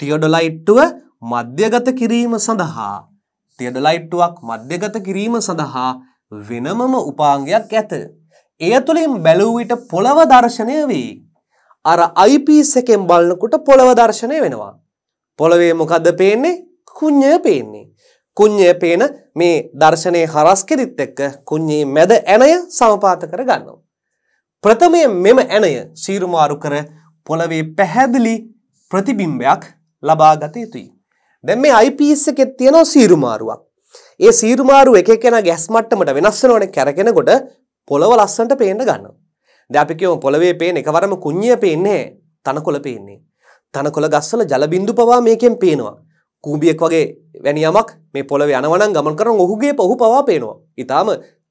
S1: ටියොඩොලයිට්ටුව මධ්‍යගත කිරීම සඳහා තියඩලයිට්ටුවක් මධ්‍යගත කිරීම සඳහා වෙනමම උපාංගයක් ඇත. එය තුළින් බැලූවිට පොළව දර්ශනය වී. අර අයිපිස් එකෙන් බලන්නකුට පොළව දර්ශනය වෙනවා. පොළවේ මොකද පේන්නේ කුඤ්ඥය පේන්නේ. කුඤ්ඥය පේන මේ දර්ශනය හරස් කෙරිත් එක්ක කුඤ්ඥේ මැද ඇනය සමපාත කර ගන්නවා. ප්‍රථමය මෙම ඇනය සීරුමාරු කර පොළවේ පැහැදිලි ප්‍රතිබිම්බයක් ලබාගත යුතුයි. දැන් මේ IPS එකේ තියෙන සීරු මාරුවක්. ඒ සීරු මාරුව එක එකනා ගැස් මට්ටමට වෙනස් වෙනවනේ කැරගෙනකොට පොළව ලස්සනට පේන්න ගන්නවා. දැන් අපි කියමු පොළවේ පේන එකවරම කුඤ්ඤය පේන්නේ තනකොළ පේන්නේ. තනකොළ ගස්වල ජල බිඳු පවා මේකෙන් පේනවා. කූඹියෙක් වගේ වැනි යමක් මේ පොළවේ යනවා නම් ගමන් කරන ඔහුගේ ඔහු පවා පේනවා. ඊටාම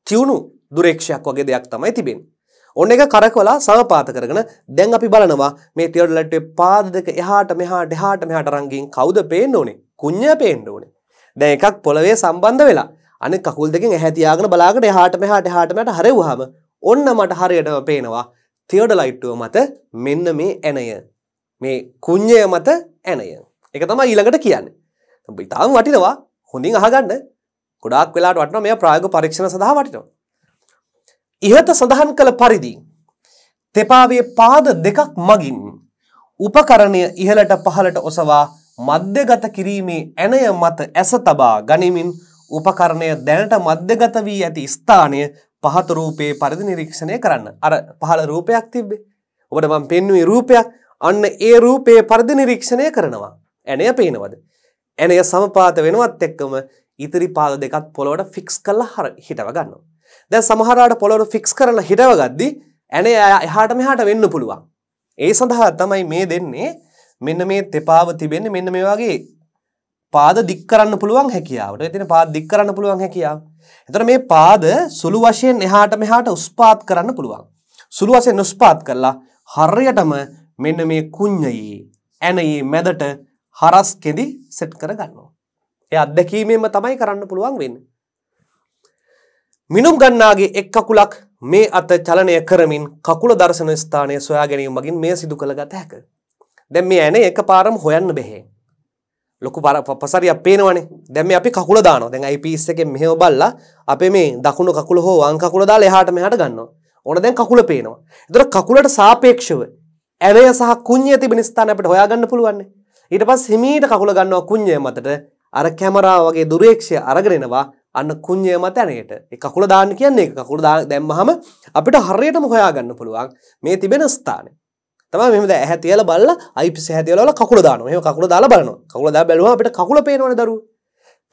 S1: තියුණු දුරේක්ෂයක් වගේ දෙයක් තමයි තිබෙන්නේ. ඔන්න එක කරකවලා සමපාත කරගෙන දැන් අපි බලනවා මේ තියඩ ලට්ටේ පාද දෙක එහාට මෙහාට එහාට මෙහාට රංගින් කවුද පේන්න ඕනේ? කුඤ්ඤය පේන්න ඕනේ. දැන් එකක් පොළවේ සම්බන්ධ වෙලා අනෙක් කකුල් දෙකෙන් ඇහැ තියාගෙන බලාගෙන එහාට මෙහාට එහාට මෙහාට හරෙව්වහම ඔන්න මට හරියටම පේනවා තියඩ ලයිට්ටුව මත මෙන්න මේ ඇණය. මේ කුඤ්ඤය මත ඇණය. ඒක තමයි ඊළඟට කියන්නේ. ඉතාලම වටිනවා හොඳින් අහගන්න ගොඩාක් වෙලාට වටනවා මේ ප්‍රායෝගික පරීක්ෂණ සඳහා වටිනවා. ඉහත සඳහන් කළ පරිදි තෙපාවේ පාද දෙකක් මගින් උපකරණය ඉහළට පහළට ඔසවා මධ්‍යගත කිරීමේ ඇණය මත ඇස තබා ගනිමින් උපකරණය දැනට මධ්‍යගත වී ඇති ස්ථානය පහත රූපයේ පරිදි නිරීක්ෂණය කරන්න. අර පහළ රූපයක් තිබ්බේ. ඔබට මම පෙන්වුවේ රූපයක්. අන්න ඒ රූපයේ පරිදි නිරීක්ෂණය කරනවා. ඇණය පේනවද? ඇණය සමපාත වෙනවත් එක්කම ඉතිරි පාද දෙකත් පොළොවට ෆික්ස් කරලා හිටව ගන්නවා. දැන් සමහරාට පොළොර ෆික්ස් කරලා හිටවගද්දි ඇනේ එහාට මෙහාට වෙන්න පුළුවන්. ඒ සඳහා තමයි මේ දෙන්නේ මෙන්න මේ තෙපාව තිබෙන්නේ මෙන්න මේ වගේ පාද දික් කරන්න පුළුවන් හැකියාවට. එතන පාද දික් කරන්න පුළුවන් හැකියාව. එතකොට මේ පාද සුළු වශයෙන් එහාට මෙහාට උස්පාත් කරන්න පුළුවන්. සුළු වශයෙන් උස්පාත් කරලා හරියටම මෙන්න මේ කුඤ්ඤයේ ඇනයේ මැදට හරස් කෙදි සෙට් කරගන්නවා. ඒ අත්දැකීමෙන්ම තමයි කරන්න පුළුවන් වෙන්නේ. මිනුම් ගන්නාගේ එක් කකුලක් මේ අත චලනය කරමින් කකුල දර්ශන ස්ථානය සොයා ගැනීම මගින් මේ සිදු කළ ගත හැක. දැන් මේ ඇනේ එක පාරම හොයන්න බැහැ. ලොකු පසරියක් පේනවනේ. දැන් මේ අපි කකුල දානවා. දැන් IPS එකෙන් මෙහෙම බල්ලා අපේ මේ දකුණු කකුල හෝ වම් කකුල දාලා එහාට මෙහාට ගන්නවා. ඕන දැන් කකුල පේනවා. එතකොට කකුලට සාපේක්ෂව ඇණය සහ කුඤ්ඤය තිබෙන ස්ථාන අපිට හොයාගන්න පුළුවන්. ඊට පස්සේ හිමීට කකුල ගන්නවා කුඤ්ඤය මතට අර කැමරාව වගේ දුරේක්ෂය අරගෙන එනවා අන්න කුණ්්‍යයම තැනයට කකුල දාන්න කියන්නේ කකුල දැම්මහම අපිට හරියටම හොයාගන්න පුළුවන් මේ තිබෙන ස්ථානය තම මෙමද ඇහැතියල බල්ල අයිපි සහතියල කකුල දාන මෙම කකුල දාලා බලන කකුල දා බැලවා අපට කකුල පේනවන දරු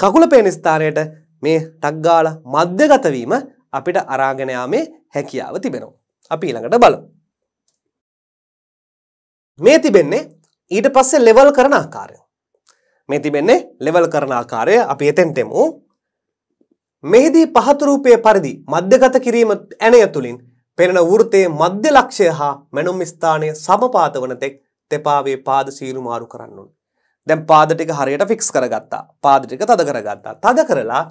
S1: කකුල පේන ස්ථානයට මේ ටක්ගාල මධ්‍යගතවීම අපිට අරාගෙනයාමේ හැකියාව තිබෙනවා අපි ඊළඟට බල මේ තිබෙන්නේ ඊට පස්සේ ලෙවල් කරන ආකාරය මේ තිබෙන්නේ ලෙවල් කරන ආකාරය අපි එතෙන්ටෙමු මෙහිදී පහතුරූපය පරිදි මධ්‍යගත කිරීම ඇනය තුළින් පෙනෙන වෘතයේ මධ්‍ය ලක්ෂය හා මැනුම් ස්ථානය සමපාත වන තෙක් තෙපාවේ පාද සීරු මාරු කරන්නුන්. දැන් පාද ටික හරියට ෆික්ස් කරගත්තා. පාද ටික තද කරගත්තා. තද කරලා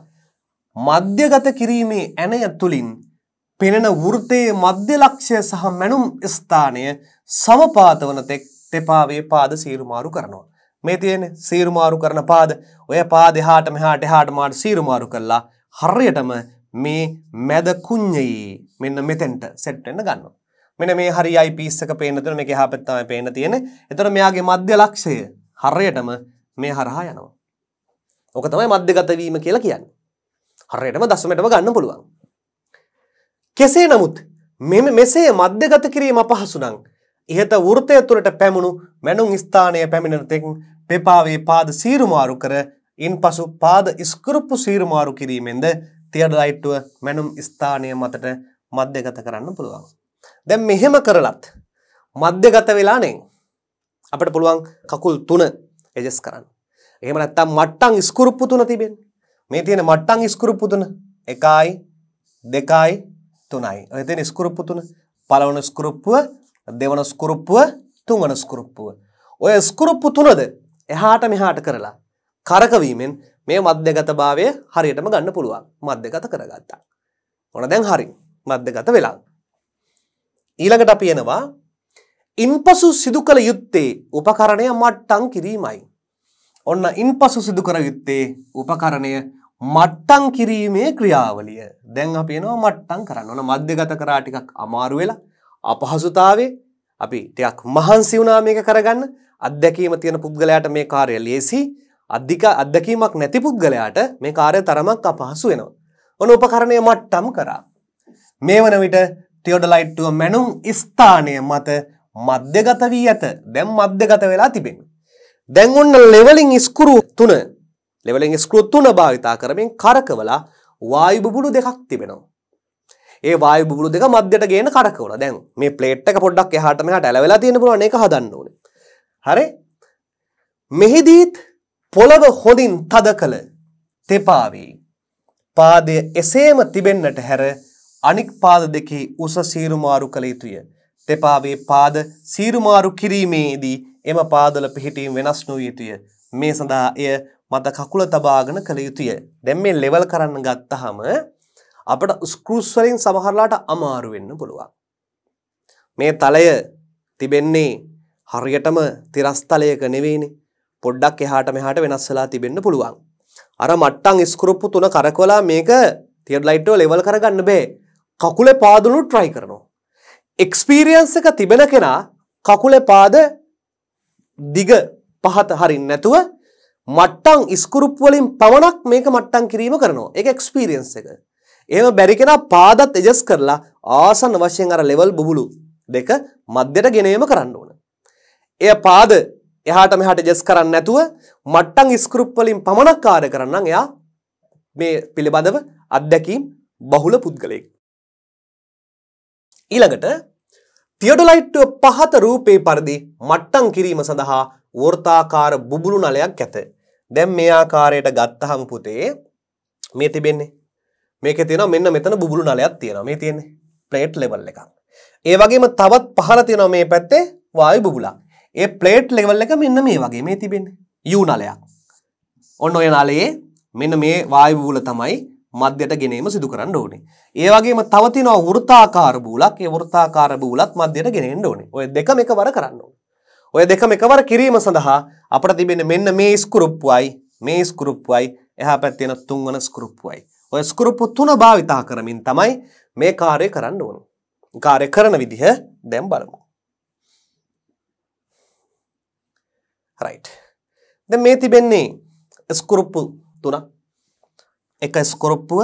S1: මධ්‍යගත කිරීමේ ඇනය තුළින් පෙනෙන වෘතයේ මධ්‍ය ලක්ෂය සහ මැනුම් ස්ථානය සමපාත වන තෙක් තෙපාවේ පාද සීරු මාරු කරනවා. මේ තියෙන සීරු මාරු කරන පාද ඔය පාද එහාට මෙහාට එහාට මාට සීරු මාරු කරලා හරියටම මේ මැද කුඤ්ඤයේ මෙන්න මෙතෙන්ට සෙට් වෙන්න ගන්නවා. මෙන්න මේ හරි IPs එක පේන්න දෙන මේක එහා පැත්ත තමයි පේන්න තියෙන්නේ. එතකොට මෙයාගේ මධ්‍ය ලක්ෂය හරියටම මේ හරහා යනවා. ඕක තමයි මධ්‍යගත වීම කියලා කියන්නේ. හරියටම දශමයටම ගන්න පුළුවන්. කෙසේ නමුත් මෙසේ මධ්‍යගත කිරීම අපහසු නම් ඉහත වෘතය තුළට පැමුණු මැනුම් ස්ථානය පැමිණෙන තෙක් පෙපාවේ පාද සීරුමාරු කර ඉන් පසු පාද ඉස්කරප්පු සීරුමාරු කිරීමෙන්ද තියඩලයිට්ටුව මැනුම් ස්ථානය මතට මධ්‍යගත කරන්න පුළුවන්. දැම් මෙහෙම කරලත් මධ්‍යගත වෙලානෙන් අපට පුළුවන් කකුල් තුන එජෙස් කරන්න. එහෙම නැත්තම් මට්ටං ඉස්කුරුප්පු තුන තිබෙන මේ තියෙන මට්ටං ඉස්කුරුප්පු තුන එකයි දෙකයි තුනයි ඔයතෙන ස්කුරුප්පු තුන පලවන ස්කුරුප්පුව දෙවන ස්කුරුප්පුව තුන්වන ස්කුරුප්පුව ඔය ස්කුරුප්පු තුනද එහාට මෙහාට කරලා කරකවීමෙන් මේ මධ්‍යගතභාවය හරියටම ගන්න පුළුවන් මධ්‍යගත කරගත්තා. ඕන දැන් හරි මධ්‍යගත වෙලා. ඊළඟට අපි එනවා ඉන්පසු සිදු කළ යුත්තේ උපකරණය මට්ටම් කිරීමයි. ඔන්න ඉන්පසු සිදු කර යුත්තේ උපකරණය මට්ටම් කිරීමේ ක්‍රියාවලිය. දැන් අපි එනවා මට්ටම් කරන්න. ඔන්න මධ්‍යගත කරා ටිකක් අමාරු වෙලා අපහසුතාවේ අපි ටිකක් මහන්සි වුණා මේක කරගන්න. අත්දැකීම තියෙන පුද්ගලයාට මේ කාර්යය ලේසි. අධික අත්දැකීමක් නැති පුද්ගලයාට මේ කාර්ය තරමක් අපහසු වෙනවා. ඔන්න උපකරණය මට්ටම් කරා. මේ වන විට ටියෝඩලයිට්ටුව මැනුම් ස්ථානය මත මධ්‍යගත වී ඇත. දැන් මධ්‍යගත වෙලා තිබෙනවා. දැන් ඔන්න ලෙවලින් ස්ක්‍රූ තුන ලෙවලින් ස්ක්‍රූ තුන භාවිතා කරමින් කරකවලා වායු බුබුළු දෙකක් තිබෙනවා. ඒ වායු බුබුළු දෙක මධ්‍යට ගේන කරකවලා. දැන් මේ ප්ලේට් එක පොඩ්ඩක් එහාට මෙහාට ඇලවෙලා තියෙන පුළුවන් ඒක හදන්න ඕනේ. හරි? මෙහිදීත් පොළව හොඳින් තද කළ තෙපාවේ පාදය එසේම තිබෙන්නට හැර අනික් පාද දෙකේ උස සීරුමාරු කළ යුතුය. තෙපාවේ පාද සීරුමාරු කිරීමේදී එම පාදල පිහිටීම් වෙනස් නො යුතුය. මේ සඳහා එය මත කකුල තබාගෙන කළ යුතුය. දැන් මේ ලෙවල් කරන්න ගත්තහම අපිට ස්ක්‍රූස් වලින් සමහරලාට අමාරු වෙන්න පුළුවන්. මේ තලය තිබෙන්නේ හරියටම තිරස් තලයක නෙවෙයිනේ. පොඩ්ඩක් එහාට මෙහාට වෙනස් වෙලා තිබෙන්න පුළුවන්. අර මට්ටම් ස්ක්‍රූප්පු තුන කරකවලා මේක තියඩ් ලයිට්ව ලෙවල් කරගන්න බෑ. කකුලේ පාදුණු try කරනවා. එක්ස්පීරියන්ස් එක තිබෙන කෙනා කකුලේ පාද දිග පහත හරින්න නැතුව මට්ටම් ස්කුරුප් වලින් පමණක් මේක මට්ටම් කිරීම කරනවා. ඒක එක්ස්පීරියන්ස් එක. එහෙම බැරි කෙනා පාදත් ඇඩ්ජස්ට් කරලා ආසන්න වශයෙන් අර ලෙවල් බුබුලු දෙක මැදට ගෙනේම කරන්න ඕන. එය පාද එහාට මෙහාට ජෙස් කරන්න නැතුව මට්ටම් ස්ක්‍රිප් වලින් පමණක් කාර්ය කරන්න එයා මේ පිළිබඳව අත්දැකීම් බහුල පුද්ගලයෙක්. ඊළඟට තියඩොලයිට්ටුව පහත රූපේ පරිදි මට්ටම් කිරීම සඳහා වෘත්තාකාර බුබුලු නලයක් ඇත. දැන් මේ ආකාරයට ගත්තහම පුතේ මේ තිබෙන්නේ. මේකේ තියෙනවා මෙන්න මෙතන බුබුලු නලයක් තියෙනවා. මේ තියෙන්නේ ප්ලේට් ලෙවල් එකක්. ඒ වගේම තවත් පහළ තියෙනවා මේ පැත්තේ වායු බුබුලක්. ඒ ප්ලේට් ලෙවල් එක මෙන්න මේ වගේ මේ තිබෙන්නේ යූ නලයක් ඔන්න ඔය නලයේ මෙන්න මේ වායු බූල තමයි මධ්‍යයට ගෙනීම සිදු කරන්න ඕනේ. ඒ වගේම තව තියෙනවා වෘත්තාකාර බූලක්. ඒ වෘත්තාකාර බූලත් මධ්‍යයට ගෙනෙන්න ඕනේ. ඔය දෙකම එකවර කරන්න ඕනේ. ඔය දෙකම එකවර කිරීම සඳහා අපිට තිබෙන්නේ මෙන්න මේ ස්ක්‍රූප්පුවයි මේ ස්ක්‍රූප්පුවයි එහා පැත්තේ තියෙන තුන්වන ස්ක්‍රූප්පුවයි. ඔය ස්ක්‍රූප්පු තුන භාවිතා කරමින් තමයි මේ කාර්යය කරන්න ඕනේ. කාර්ය කරන විදිහ දැන් බලමු. රයිට් දැන් මේ තිබෙන්නේ ස්කුරුප්පු තුනක් එක ස්කුරුප්පුව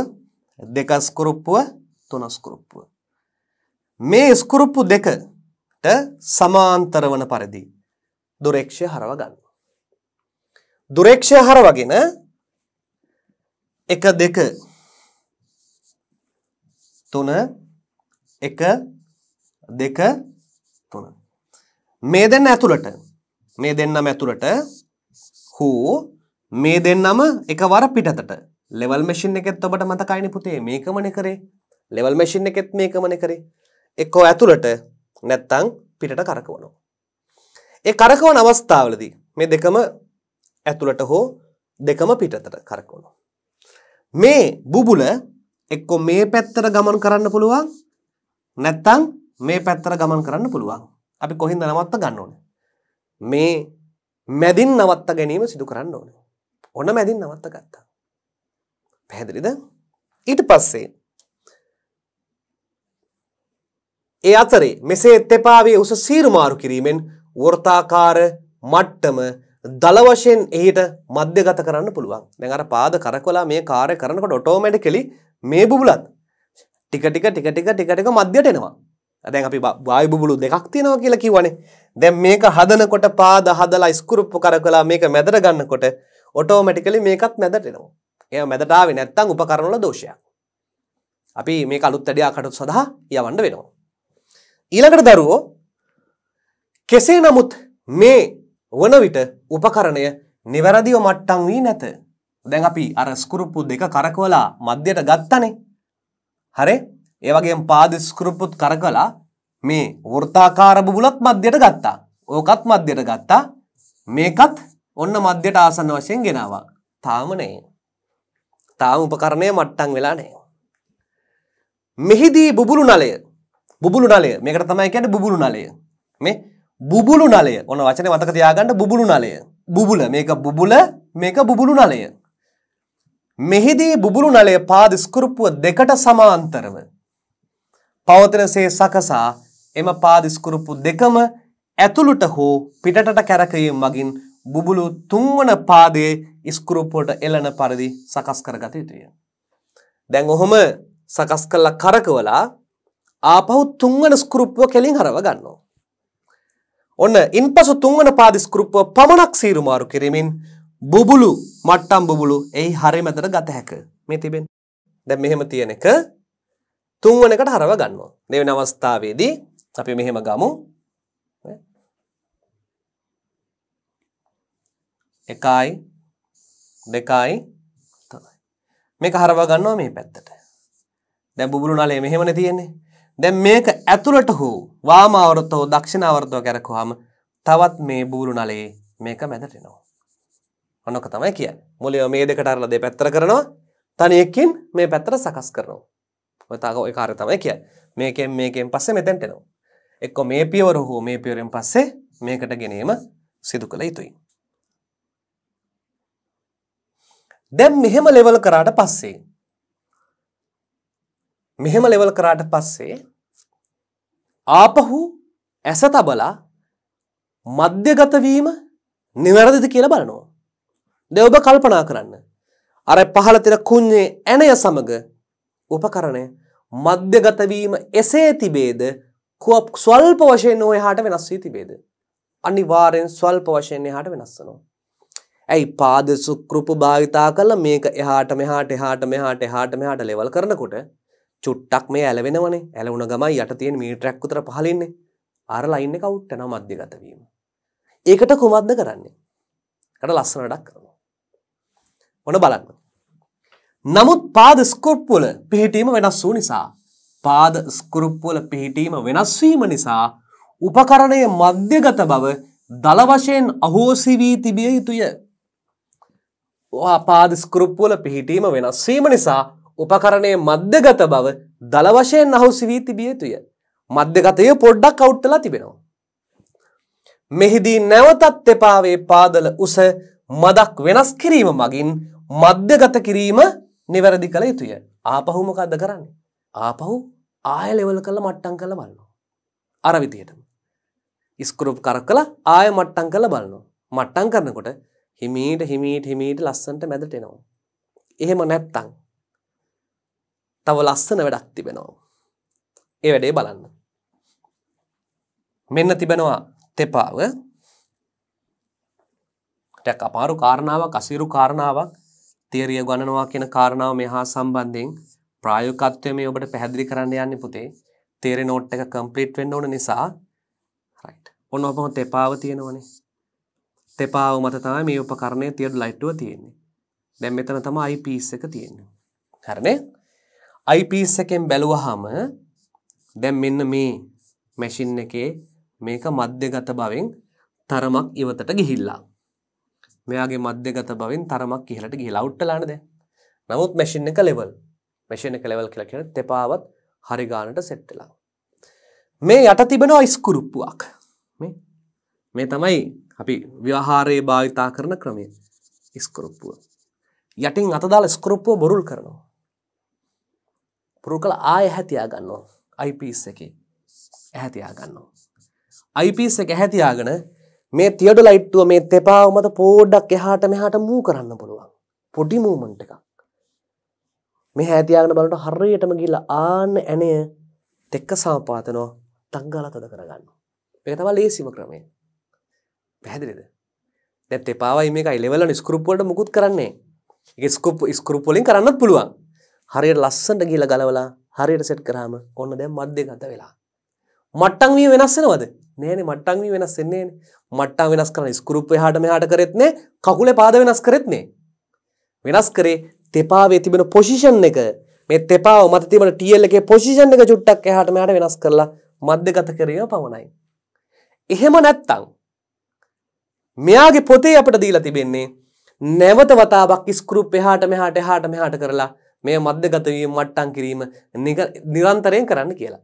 S1: දෙක ස්කුරුප්පුව තුන ස්කුරුප්පුව මේ ස්කුරුප්පු දෙකට සමාන්තර වන පරිදි දුරේක්ෂය හරව ගන්න දුරේක්ෂය හරවගෙන එක දෙක තුන එක දෙක තුන මේ දෙන්න ඇතුළට මේ දෙන්නම ඇතුළට හෝ මේ දෙන්නම එකවර පිටතට ලෙවල් මැෂින් එකෙත් ඔබට මතකයිනේ පුතේ මේකමනේ කරේ ලෙවල් මැෂින් එකෙත් මේකමනේ කරේ එක්කෝ ඇතුළට නැත්තම් පිටට කරකවනවා ඒ කරකවන අවස්ථාවලදී මේ දෙකම ඇතුළට හෝ දෙකම පිටතට කරකවනවා මේ බුබුල එක්කෝ මේ පැත්තට ගමන් කරන්න පුළුවන් නැත්තම් මේ පැත්තට ගමන් කරන්න පුළුවන් අපි කොහින්ද නවත්ත ගන්න ඕනේ මේ මැදින් නවත්ත ගැනීම සිදු කරන්න ඕන. ඔන්න මැදින් නවත්ත ගත්තා. පැහැදිලිද? ඊට පස්සේ ඒ අතරේ මෙසේ තෙපාවේ උස සීරුමාරු කිරීමෙන් වෘතාකාර මට්ටම දල වශයෙන් එහිට මධ්‍යගත කරන්න පුළුවන්. දැන් අර පාද කරකවලා මේ කාර්ය කරනකොට ඔටෝමැටිකලි මේ බුබුලත් ටික ටික ටික ටික ටික ටික මධ්‍යට එනවා. දැන් අපි වායු බුබුලු දෙකක් තියෙනවා කියලා කිව්වනේ. දැන් මේක හදනකොට පාද හදලා ස්කුරුප්පු කරකලා මේක මැදට ගන්නකොට ඔටෝමැටිකලි මේකත් මැදට එනවා. ඒක මැදට ආවේ නැත්නම් උපකරණ වල දෝෂයක්. අපි මේක අලුත් වැඩියා කටයුතු සඳහා යවන්න වෙනවා. ඊළඟට දරුවෝ කෙසේ නමුත් මේ වන විට උපකරණය නිවැරදිව මට්ටම් වී නැත. දැන් අපි අර ස්කුරුප්පු දෙක කරකවලා මැදට ගත්තනේ. හරි? ඒවගේ පාද ස්කෘප්පුත් කරකලා මේ වෘතාකාර බුබුලත් මධ්‍යයට ගත්තා. ඕකත් මධ්‍යයට ගත්තා. මේකත් ඔන්න මධ්‍යයට ආසන්න වශයෙන් ගෙනවා. තාම නෑ. තාම උපකරණය මට්ටම් වෙලා නෑ. මෙහිදී බුබුලු නලය බුබුලු නලය මේකට තමයි කියන්නේ බුබුලු නලය මේ බුබුලු නලය ඔන්න වචනේ මතක තියාගන්න බුබුලු නලය බුබුල මේක බුබුල මේක බුබුලු නලය මෙහිදී බුබුලු නලය පාද ස්කෘප්පුව දෙකට සමාන්තරව පවතනසේ සකසා එම පාදිස්කුරුප්පු දෙකම ඇතුළුට හෝ පිටට කැරකීම් මගින් බුබුලු තුන්වන පාදයේ ඉස්කුරුප්පුවට එළන පරිදි සකස් කරගත යුතුය. දැන් ඔහොම සකස් කළා කරකවලා ආපහු තුන්වන ස්කුරුප්පුව කෙලින් හරව ගන්නවා. ඔන්න ඉන්පසු තුන්වන පාද ස්කුරුප්පුව පමණක් සීරුමාරු කිරීමෙන් බුබුලු මට්ටම් බුබුලු එයි හරි මැදට ගත හැක. මේ තිබෙන. දැන් මෙහෙම තියෙන එක තුන්වනකට හරව ගන්නවා. දෙවෙනි අවස්ථාවේදී අපි මෙහෙම ගමු. එකයි දෙකයි තමයි. මේක හරව ගන්නවා මේ පැත්තට. දැන් බුබුලු නලය මෙහෙමනේ තියෙන්නේ. දැන් මේක ඇතුළට හෝ වාම අවර්තෝ දක්ෂිණ අවර්තෝ කරකවම තවත් මේ බුබුලු නලයේ මේක මැදට එනවා. ඔන්නක තමයි කියන්නේ. මුලින්ම මේ දෙකට අරලා දෙපැත්තට කරනවා. තනියකින් මේ පැත්තට සකස් කරනවා. තක ඔය කාර තමයි කිය මේකෙන් මේකෙන් පස්සේ මෙතැන්ටෙනවා. එක්කො මේ පියවර හෝ මේ පියවරෙන් පස්සේ මේකට ගෙනීම සිදු කළ යුතුයි. දැම් මෙහෙම ලෙවල් කරාට පස්සේ. මෙහෙම ලෙවල් කරාට පස්සේ ආපහු ඇස තබලා මධ්‍යගතවීම නිවැරදිද කියලා බලනවා. දෙවබ කල්පනා කරන්න. අර පහළ තිර කුණ්ඥේ ඇනය සමඟ උපකරණය මධ්‍යගතවීම එසේ තිබේද කුවක් ස්වල්ප වශයෙන් ඔය හාට වෙනස් වී තිබේද. අනිවාරයෙන් ස්වල්ප වශයෙන් හාට වෙනස්සනවා. ඇයි පාද සුක්කෘපු භාවිතා කල මේක එහාට මෙහාට එහාට මෙහාට එහාට මෙහාට ලෙවල් කරනකොට චුට්ටක් මේ ඇලවෙනවනේ ඇලවුණ ගමයි යට තියෙන මීටරයක් උතර පහලින්නේ අර ලයින් එක අවුට් වෙනවා මධ්‍යගත වීම. ඒකට කුමක්ද කරන්නේ? අර ලස්සන වැඩක් කරනවා. මොන බලන්න. නමුත් පාද ස්කොප්පුල පිහිටීම වෙනස් වූ නිසා පාද ස්කුරුප්පුල පිහිටීම වෙනස්වීම නිසා උපකරණය මධ්‍යගත බව දළ වශයෙන් අහෝසි වී තිබිය යුතුය. පාද ස්කෘප්පුල පිහිටීම වෙනස්වීම නිසා උපකරණය මධ්‍යගත බව දළ වශයෙන් අහෝසි වී තිබිය යුතුය. මධ්‍යගතය පොඩ්ඩක් අවුත්තලා තිබෙනවා. මෙහිදී නැවතත් එපාවේ පාදල උස මදක් වෙනස් කිරීම මගින් මධ්‍යගත කිරීම නිවැරදි කළ යුතුය ආපහු මොකක්ද කරන්නේ ආපහු ආය ලෙවල් කළ මට්ටම් කළ බලනවා අර විදිහටම ස්කරප් කර කළ ආය මට්ටම් කළ බලනවා මට්ටම් කරනකොට හිමීට හිමීට හිමීට ලස්සන්ට මැදට එනවා එහෙම නැත්තං තව ලස්සන වැඩක් තිබෙනවා ඒ වැඩේ බලන්න මෙන්න තිබෙනවා තෙපාව ටැක් අපාරු කාරණාවක් අසීරු කාරණාවක් තියරිය ගණනවා කියන කාරණාව මෙහා සම්බන්ධයෙන් ප්‍රායෝගිකත්වය මේ ඔබට පැහැදිලි කරන්න යන්නේ පුතේ. තියරි නෝට් එක කම්ප්ලීට් වෙන්න ඕන නිසා රයිට්. ඔන්න ඔබම තෙපාව තියෙනවනේ. තෙපාව මත තමයි මේ උපකරණයේ තියඩ් ලයිට්ුව තියෙන්නේ. දැන් මෙතන තමයි අයිපීස් එක තියෙන්නේ. හරිනේ? අයිපීස් එකෙන් බැලුවහම දැන් මෙන්න මේ මැෂින් එකේ මේක මධ්‍යගත බවෙන් තරමක් ඉවතට ගිහිල්ලා. මෙයාගේ මධ්‍යගත බවින් තරමක් ඉහලට ගිහිලා අවුට් වෙලානේ දැන්. නමුත් මැෂින් එක ලෙවල්. මැෂින් එක ලෙවල් කියලා කියන්නේ තෙපාවත් හරි ගානට සෙට් වෙලා. මේ යට තිබෙනවා ඉස්කුරුප්පුවක්. මේ මේ තමයි අපි ව්‍යවහාරයේ භාවිතා කරන ක්‍රමය. ඉස්කුරුප්පුව. යටින් අත දාලා ඉස්කුරුප්පුව බොරුල් කරනවා. බොරුල් කළා ආය හැතියා ගන්නවා. අයිපීස් එකේ. ඇහැතියා ගන්නවා. අයිපීස් එක ඇහැතියාගෙන මේ තියඩ ලයිට්ටුව මේ තෙපාව මත පෝඩ්ඩක් එහාට මෙහාට මූ කරන්න පුළුවන්. පොඩි මූමන්ට් එකක්. මේ හැතියාගෙන බලට හරියටම ගිල්ල ආන්න ඇනය තෙක්ක සාපාතනෝ තංගාල තද කරගන්න. එක තම ලේසිම ක්‍රමය. පැහැදිලිද. දැත් එපාවයි මේකයි ලෙවල ස්කරුප්වලට මුකුත් කරන්නේ. ස්කුප් ස්කරුප්පොලින් කරන්න පුළුවන්. හරියට ලස්සට ගිල ගලවලා හරියට සෙට් කරාම ඔන්න දැම් මධ්‍ය ගත වෙලා. මට්ටන් වී වෙනස්සෙනවද නෑනේ මට්ටම් වෙනස් වෙන්නේ මට්ටම් වෙනස් කරන ස්කුරුප් එහාට මෙහාට කරෙත් නෑ කකුලේ පාද වෙනස් කරෙත් නෑ වෙනස් කරේ තෙපාවේ තිබෙන පොසිෂන් එක මේ තෙපාව මත තිබෙන TL එකේ පොසිෂන් එක චුට්ටක් එහාට මෙහාට වෙනස් කරලා මධ්‍යගත කරීම පමණයි එහෙම නැත්තම් මෙයාගේ පොතේ අපට දීලා තිබෙන්නේ නැවත වතාවක් ස්කුරුප් එහාට මෙහාට එහාට මෙහාට කරලා මේ මධ්‍යගත වීම මට්ටම් කිරීම නිරන්තරයෙන් කරන්න කියලා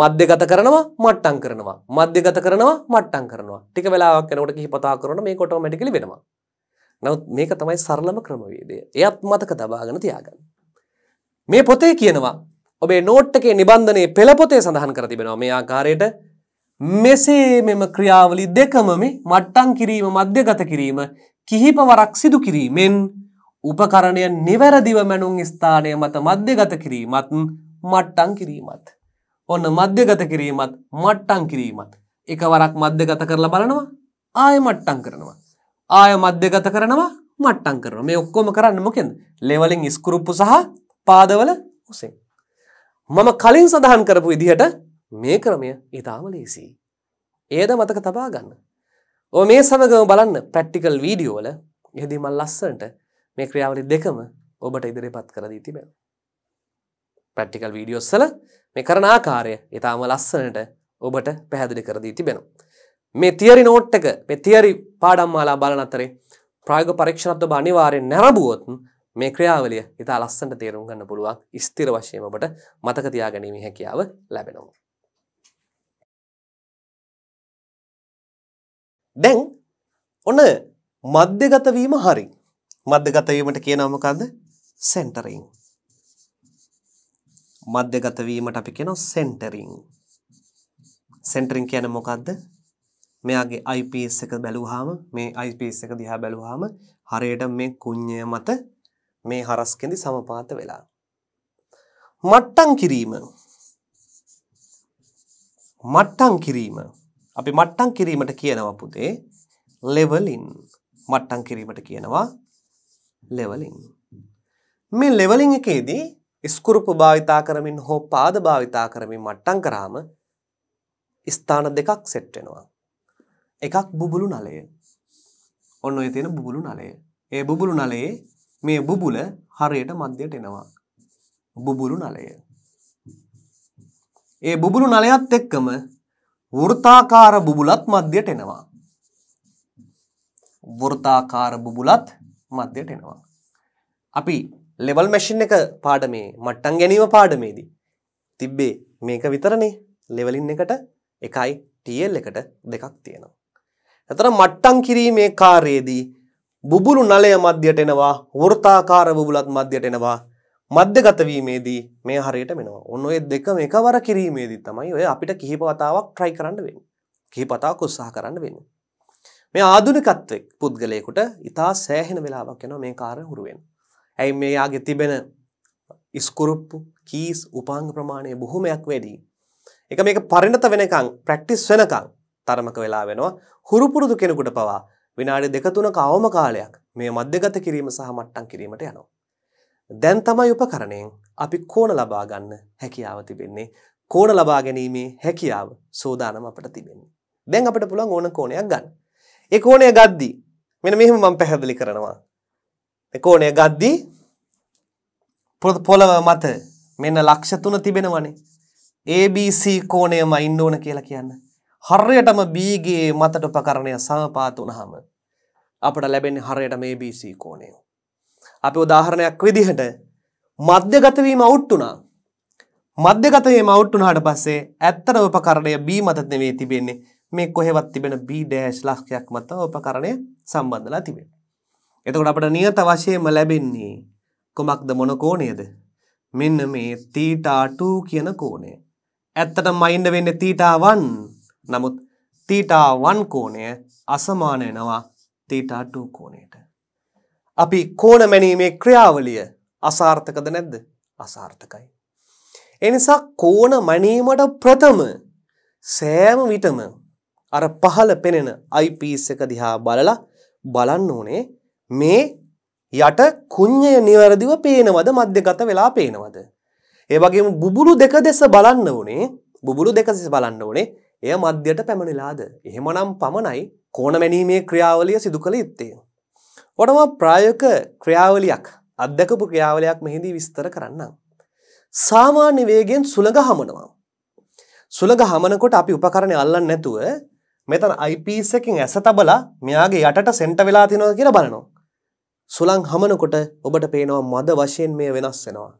S1: මධ්‍යගත කරනවා මට්ටම් කරනවා මධ්‍යගත කරනවා මට්ටම් කරනවා ටික වෙලාවක් යනකොට කිහිපතාවක් කරනකොට මේක ඔටෝමැටිකලි වෙනවා නමුත් මේක තමයි සරලම ක්‍රමවේදය එයත් මතක තබාගෙන තියාගන්න මේ පොතේ කියනවා ඔබේ නෝට් එකේ නිබන්ධනයේ පෙළ පොතේ සඳහන් කර තිබෙනවා මේ ආකාරයට මෙසේ මෙම ක්‍රියාවලි දෙකම මේ මට්ටම් කිරීම මධ්‍යගත කිරීම කිහිප වරක් සිදු කිරීමෙන් උපකරණය නිවැරදිව මැනුම් ස්ථානය මත මධ්‍යගත කිරීමත් මට්ටම් කිරීමත් ඔන්න මධ්‍යගත කිරීමත් මට්ටං කිරීමත් එකවරක් මධ්‍යගත කරලා බලනවා ආය මට්ටං කරනවා ආය මධ්‍යගත කරනවා මට්ටං කරනවා මේ ඔක්කොම කරන්න මොකෙන්ද ලෙවලින් ඉස්කුරුප්පු සහ පාදවල උසෙන් මම කලින් සඳහන් කරපු විදිහට මේ ක්‍රමය ඉතාම ලේසියි ඒද මතක තබා ගන්න ඕ මේ සමගම බලන්න ප්‍රැක්ටිකල් වීඩියෝ වල එහිදී මම ලස්සනට මේ ක්‍රියාවලිය දෙකම ඔබට ඉදිරිපත් කරලා දී තිබෙනවා ප්‍රැක්ටිකල් වීඩියෝස් වල මේ කරන ආකාරය ඉතාම ලස්සනට ඔබට පැහැදිලි කර දී තිබෙනවා. මේ තියරි නෝට් එක මේ තියරි පාඩම් මාලා බලන අතරේ ප්‍රායෝගික පරීක්ෂණත් ඔබ අනිවාර්යෙන් නැරඹුවොත් මේ ක්‍රියාවලිය ඉතා ලස්සනට තේරුම් ගන්න පුළුවන් ස්ථිර වශයෙන් ඔබට මතක තියා ගැනීමේ හැකියාව ලැබෙනවා. දැන් ඔන්න මධ්‍යගත වීම හරි. මධ්‍යගත වීමට කියනවා මොකද්ද? සෙන්ටරින්. මධ්‍යගත වීමට අපි කියනවා සෙන්ටරින්. සෙන්ටරින් කියන්නේ මොකද්ද? මෙයාගේ IPS එක බැලුවාම මේ IPS එක දිහා බැලුවාම හරියට මේ කුඤ්ඤය මත මේ හරස් කෙඳි සමපාත වෙලා. මට්ටම් කිරීම. මට්ටම් කිරීම. අපි මට්ටම් කිරීමට කියනවා පුතේ leveling. මට්ටම් කිරීමට කියනවා leveling. මේ leveling එකේදී ස්කුරුප්පු භාවිතා කරමින් හෝ පාද භාවිතා කරමින් මට්ටම් කරාම ස්ථාන දෙකක් සෙට් වෙනවා. එකක් බුබුලු නලය. ඔන්න ඔය තියෙන බුබුලු නලය. ඒ බුබුලු නලයේ මේ බුබුල හරියට මධ්‍යයට එනවා. බුබුලු නලය. ඒ බුබුලු නලයත් එක්කම වෘතාකාර බුබුලත් මධ්‍යයට එනවා. වෘතාකාර බුබුලත් මධ්‍යයට එනවා. අපි ලෙවල් මැෂින් එක පාඩමේ මට්ටන් ගැනීම පාඩමේදී තිබ්බේ මේක විතරනේ ලෙවලින් එකට එකයි ටල් එකට දෙකක් තියෙනවා. ඇතර මට්ටන් කිරීමේ කාර්යේදී බුබුලු නලය මධ්‍යයට එනවා වෘතාකාර බුබුලත් මධ්‍යයට එනවා මධ්‍යගතවීමේදී මේ හරියට මෙනවා ඔන්න ඔය දෙක එකවර කිරීමේදී තමයි ඔය අපිට කිහිප වතාවක් ට්‍රයි කරන්න වෙන කිහිප වතාවක් උත්සාහ කරන්න වෙන මේ ආධුනිකත්වෙක් පුද්ගලයෙකුට ඉතා සෑහෙන වෙලාවක් යනවා මේ කාර්ය හුරුවෙන් ඇයි මේ යාගේ තිබෙන ඉස්කුරුප්පු කීස් උපාංග ප්‍රමාණය බොහොමයක් වැඩි. එක මේක පරිණත වෙනකන් ප්‍රැක්ටිස් වෙනකන් තරමක වෙලා වෙනවා. හුරු පුරුදු කෙනෙකුට පවා විනාඩි දෙක තුනක අවම කාලයක් මේ මධ්‍යගත කිරීම සහ මට්ටම් කිරීමට යනවා. දැන් තමයි උපකරණයෙන් අපි කෝණ ලබා ගන්න හැකියාව තිබෙන්නේ. කෝණ ලබා ගැනීමේ හැකියාව සෝදානම් අපට තිබෙන්නේ. දැන් අපිට පුළුවන් ඕන කෝණයක් ගන්න. ඒ කෝණය ගද්දී මෙන්න මෙහෙම මම පැහැදිලි කරනවා. කෝණය ගද්දී පොළව මත මෙන්න ලක්ෂ තුන තිබෙනවනේ. ABC කෝණයම ඉන්න ඕන කියලා කියන්න. හරියටම B ගේ මතට උපකරණය සමපාත වුනහම අපට ලැබෙන්නේ හරියටම ABC කෝණය. අපි උදාහරණයක් විදිහට මධ්‍යගත වීම අවුට් වුණා. මධ්‍යගත වීම අවුට් වුණාට පස්සේ ඇත්තට උපකරණය B මත නෙවෙයි තිබෙන්නේ. මේ කොහෙවත් තිබෙන B- ලක්ෂයක් මත උපකරණය සම්බන්ධලා තිබෙනවා. එතකොට අපට නියත වශයෙන්ම ලැබෙන්නේ කොමක්ද මොන කෝණයද? මෙන්න මේ θ2 කියන කෝණය. ඇත්තටම මයින්ඩ වෙන්නේ θ1. නමුත් θ1 කෝණය අසමාන වෙනවා θ2 කෝණයට. අපි කෝණ මැනීමේ ක්‍රියාවලිය අසාර්ථකද නැද්ද? අසාර්ථකයි. ඒ නිසා කෝණ මැනීමට ප්‍රථම සෑම විටම අර පහළ පෙනෙන අයිපීස් එක දිහා බලලා බලන්න ඕනේ මේ යට කුඤ්ඤය નિවරදිව පේනවද මධ්‍යගත වෙලා පේනවද ඒ වගේම බුබුලු දෙක දෙස බලන්න උනේ බුබුලු දෙක දෙස බලන්න උනේ එය මධ්‍යයට පැමිණිලාද එහෙමනම් පමණයි කෝණ මැනීමේ ක්‍රියාවලිය සිදු කළ යුත්තේ ඔටම ප්‍රායෝගික ක්‍රියාවලියක් අත්දකපු ක්‍රියාවලියක් මෙහිදී විස්තර කරන්නම් සාමාන්‍ය වේගයෙන් සුළඟ හමනවා සුළඟ හමනකොට අපි උපකරණය අල්ලන්නේ නැතුව මෙතන අයිපීස් එකකින් ඇස තබලා මෙයාගේ යටට සෙන්ට වෙලා තියෙනවා කියලා බලනවා සුළං හමනකොට ඔබට පේනවා මද වශයෙන් මේ වෙනස් වෙනවා.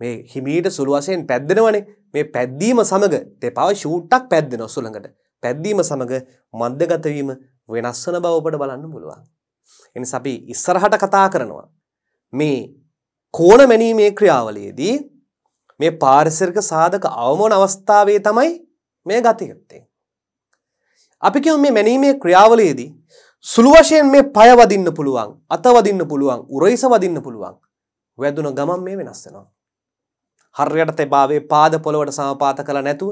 S1: මේ හිමීට සුළු වශයෙන් පැද්දෙනවනේ. මේ පැද්දීම සමග දෙපාව ෂූට්ටක් පැද්දෙනවා සුළඟට. පැද්දීම සමග මද්දගත වීම වෙනස් වෙන බව ඔබට බලන්න පුළුවන්. එනිසා අපි ඉස්සරහට කතා කරනවා. මේ කෝණ මැනීමේ ක්‍රියාවලියේදී මේ පාරිසරික සාධක අවමෝන අවස්ථාවේ තමයි මේ ගතිගත්තේ. අපි කියමු මේ මැනීමේ ක්‍රියාවලියේදී සුළු වශයෙන් මේ පය වදින්න පුළුවන් අත වදින්න පුළුවන් උරයිස වදින්න පුළුවන් වැදුන ගමන් මේ වෙනස් වෙනවා හරියට තෙබාවේ පාද පොළවට සමපාත කළ නැතුව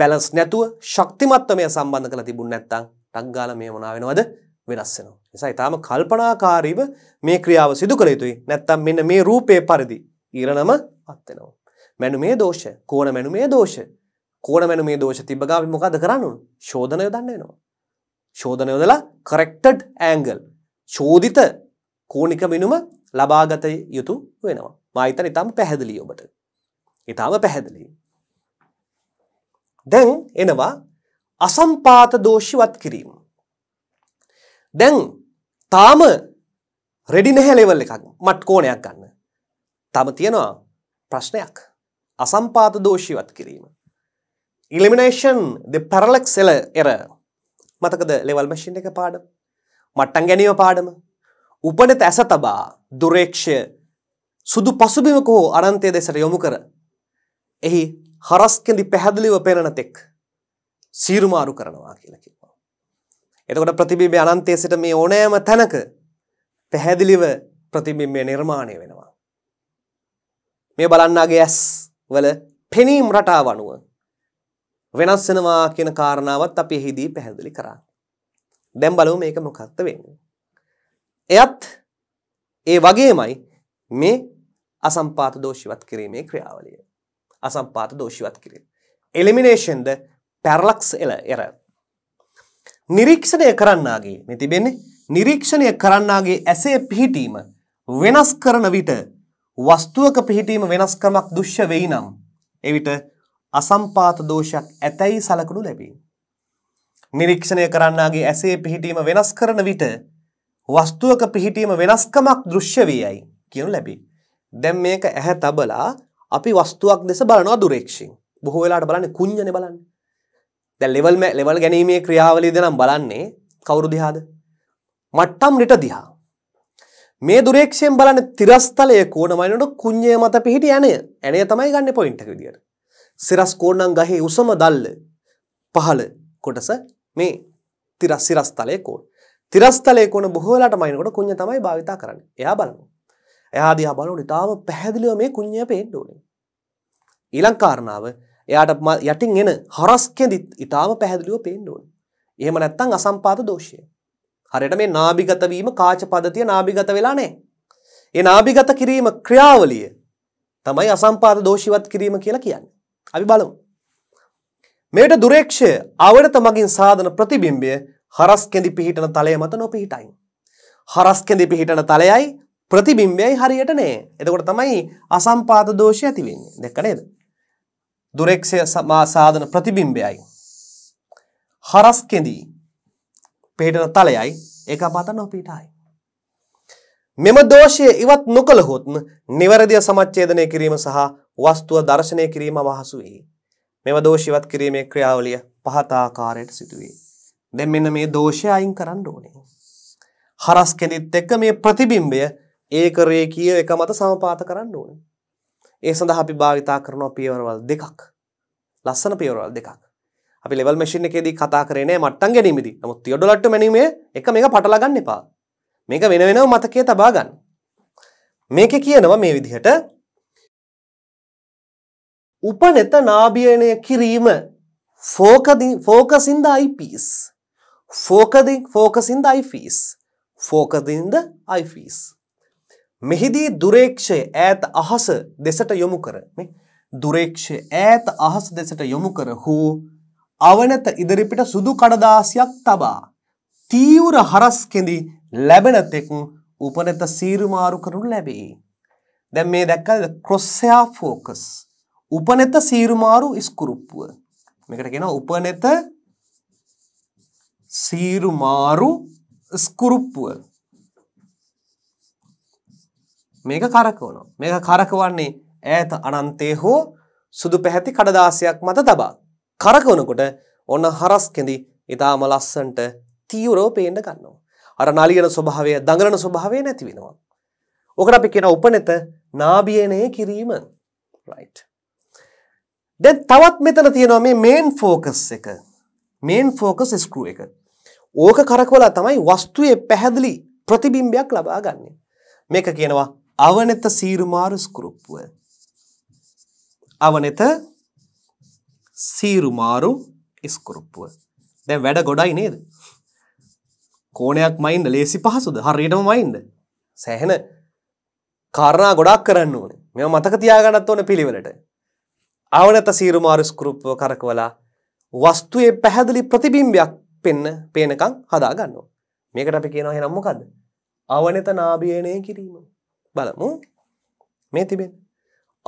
S1: බැලන්ස් නැතුව ශක්තිමත්වමය සම්බන්ධ කළ තිබුණ නැත්තම් ටක් ගාලා මේ මොනවා වෙනවද වෙනස් වෙනවා. නිසා ඊටාම කල්පනාකාරීව මේ ක්‍රියාව සිදු කළ යුතුයි. නැත්තම් මෙන්න මේ රූපේ පරිදි ඊරණම පත් වෙනවා. මැනුමේ දෝෂ, කෝණ මැනුමේ දෝෂ. කෝණ මැනුමේ දෝෂ තිබ්බ ගාවි මොකද කරන්නේ? ශෝධනය දන්න වෙනවා. ශෝධන යොදලා කරෙක්ටඩ් ඇංගල් චෝදිත කෝණික මිනුම ලබාගත යුතු වෙනවා. මා හිතන්නේ ඊටම පැහැදිලි ඔබට. ඊටම පැහැදිලි. දැන් එනවා අසම්පාත දෝෂිවත් කිරීම. දැන් තාම රෙඩි නැහැ ලෙවල් එකක් මත් කෝණයක් ගන්න. තාම තියෙනවා ප්‍රශ්නයක්. අසම්පාත දෝෂිවත් කිරීම. elimination the parallax error මතකද ලෙවල් මැෂින් එක පාඩම මට්ටන් ගැනීම පාඩම උපනත ඇස තබා දුරේක්ෂය සුදු පසුබිමක හෝ අනන්තය දෙසට යොමු කර එහි හරස්කෙදි පැහැදිලිව පෙරණ තෙක් සීරුමාරු කරනවා කියලා කිව්වා. එතකොට ප්‍රතිබිම්බය අනන්තයේ සිට මේ ඕනෑම තැනක පැහැදිලිව ප්‍රතිබිම්බය නිර්මාණය වෙනවා. මේ බලන්නාගේ ඇස් වල පෙනීම් රටාව අනුව වෙනස් වෙනවා කියන කාරණාවත් අපි එහිදී පැහැදිලි කරා. දැන් බලමු මේක මොකක්ද වෙන්නේ. එයත් ඒ වගේමයි මේ අසම්පාත දෝෂිවත් කිරීමේ ක්‍රියාවලිය. අසම්පාත දෝෂිවත් කිරීම. එලිමිනේෂන්ද පැරලක්ස් එල එර. නිරීක්ෂණය කරන්නාගේ මේ තිබෙන්නේ නිරීක්ෂණය කරන්නාගේ ඇසේ පිහිටීම වෙනස් කරන විට වස්තුවක පිහිටීම වෙනස්කමක් දුෂ්‍ය වෙයි නම් එවිට අසම්පාත දෝෂයක් ඇතැයි සලකනු ලැබේ. නිරීක්ෂණය කරන්නාගේ ඇසේ පිහිටීම වෙනස් කරන විට වස්තුවක පිහිටීම වෙනස්කමක් දෘශ්‍ය වේයයි කියනු ලැබේ. දැන් මේක ඇහැ තබලා අපි වස්තුවක් දෙස බලනවා දුරේක්ෂින්. බොහෝ වෙලාට බලන්නේ කුඤ්ඤනේ බලන්නේ. දැන් ලෙවල් ලෙවල් ගැනීමේ ක්‍රියාවලියද නම් බලන්නේ කවුරු දිහාද? මට්ටම් රිට දිහා. මේ දුරේක්ෂයෙන් බලන්නේ තිරස්තලයේ කෝණමයිනට කුඤ්ඤය මත පිහිටි ඇණය. ඇණය තමයි ගන්න පොයින්ට් එක විදියට. සිරස් කෝණම් ගහේ උසම දැල්ල පහළ කොටස මේ තිරස් සිරස් තලයේ කෝණ. තිරස් තලයේ කෝණ බොහෝ වෙලාට මයින්කොට කුඤ්ඤ තමයි භාවිතා කරන්නේ. එයා බලනවා. එයා දිහා බලනකොට ඊටාම පැහැදිලිව මේ කුඤ්ඤය පේන්න ඕනේ. ඊළඟ කාරණාව එයාට යටින් එන හරස් කෙඳිත් ඊටාම පැහැදිලිව පේන්න ඕනේ. එහෙම නැත්නම් අසම්පාත දෝෂය. හරියට මේ නාභිගත වීම කාචපදතිය නාභිගත වෙලා නැහැ. ඒ නාභිගත කිරීම ක්‍රියාවලිය තමයි අසම්පාත දෝෂිවත් කිරීම කියලා කියන්නේ. අපි බලමු. මෙයට දුරේක්ෂය අවනත මගින් සාධන ප්‍රතිබිම්බය හරස් කෙඳි පිහිටන තලය මත නොපිහිටයි. හරස් කෙඳි පිහිටන තලයයි ප්‍රතිබිම්බයයි හරියට නෑ. එතකොට තමයි අසම්පාත දෝෂය ඇති වෙන්නේ. දැක්ක නේද? දුරේක්ෂය සාධන ප්‍රතිබිම්බයයි හරස් කෙඳි පිහිටන තලයයි ඒකපාත නොපිහිටයි. මෙම දෝෂය ඉවත් නොකළහොත් නිවැරදිව සමච්ඡේදනය කිරීම සහ වස්තුව දර්ශනය කිරීම මහසුවේ. මෙම දෝෂිවත් කිරීමේ ක්‍රියාවලිය පහතාකාරයට සිදුවේ. දැන් මෙන්න මේ දෝෂය අයින් කරන්න ඕනේ. හරස් කෙනෙත් එක්ක මේ ප්‍රතිබිම්බය ඒක රේඛීය එක මත සමපාත කරන්න ඕනේ. ඒ සඳහා අපි භාවිතා කරනවා පියවරවල් දෙකක්. ලස්සන පියවරවල් දෙකක්. අපි ලෙවල් මැෂින් එකේදී කතා කරේ නෑ මට්ටම් ගැනීමේදී. නමුත් තියඩොලට්ටු මැනීමේ එක මේක පටලා ගන්න එපා. මේක වෙන වෙනම මතකයේ තබා ගන්න. මේකේ කියනවා මේ විදිහට උපනෙත නාභියනය කිරීම focusing the eyepiece focusing focusing the eyepiece focusing the eyepiece මෙහිදී දුරේක්ෂය ඈත අහස දෙසට යොමු කර මේ දුරේක්ෂය ඈත අහස දෙසට යොමු කර හෝ අවනත ඉදිරිපිට සුදු කඩදාසියක් තබා තීව්‍ර හරස් කෙඳි ලැබෙන තෙක් උපනත සීරුමාරු කරනු ලැබේ. දැන් මේ දැක්කද ක්‍රොස්සයා ෆෝකස් උපනෙත සීරුමාරු ඉස්කුරුප්පුව. මේකට කියනවා උපනෙත සීරුමාරු ස්කුරුප්පුව. මේක කරකවනවා. මේක කරකවන්නේ ඈත අනන්තයේ හෝ සුදු පැහැති කඩදාසියක් මත තබා. කරකවනකොට ඔන්න හරස් කෙඳි ඊටාම ලස්සන්ට තීව්‍රව පේන්න ගන්නවා. අර නලියන ස්වභාවය, දඟලන ස්වභාවය නැති වෙනවා. ඔකට අපි කියන උපනෙත නාභියනය කිරීම. right දැන් තවත් මෙතන තියෙනවා මේ මේන් ફોකස් එක. මේන් ફોකස් ස්ක්‍රූ එක. ඕක කරකවලා තමයි වස්තුවේ පැහැදිලි ප්‍රතිබිම්බයක් ලබා ගන්නෙ. මේක කියනවා අවනත සීරුමාරු ස්ක්‍රූප්පුව. අවනත සීරුමාරු ස්ක්‍රූප්පුව. දැන් වැඩ ගොඩයි නේද? කෝණයක් මයින්න ලේසි පහසුද? හරියටම මයින්ද? සෑහෙන කාරණා ගොඩක් කරන්න ඕනේ. මේවා මතක තියාගන්නත් ඕනේ පිළිවෙලට. ආවනත සීරුමාරු ස්කෘප්ව කරකවලා වස්තුවේ පැහැදිලි ප්‍රතිබිම්බයක් පෙන්න පේනකං හදා ගන්නවා. මේකට අපි කියනවා එහෙනම් මොකද්ද? අවනත නාභියනය කිරීම. බලමු. මේ තිබෙන.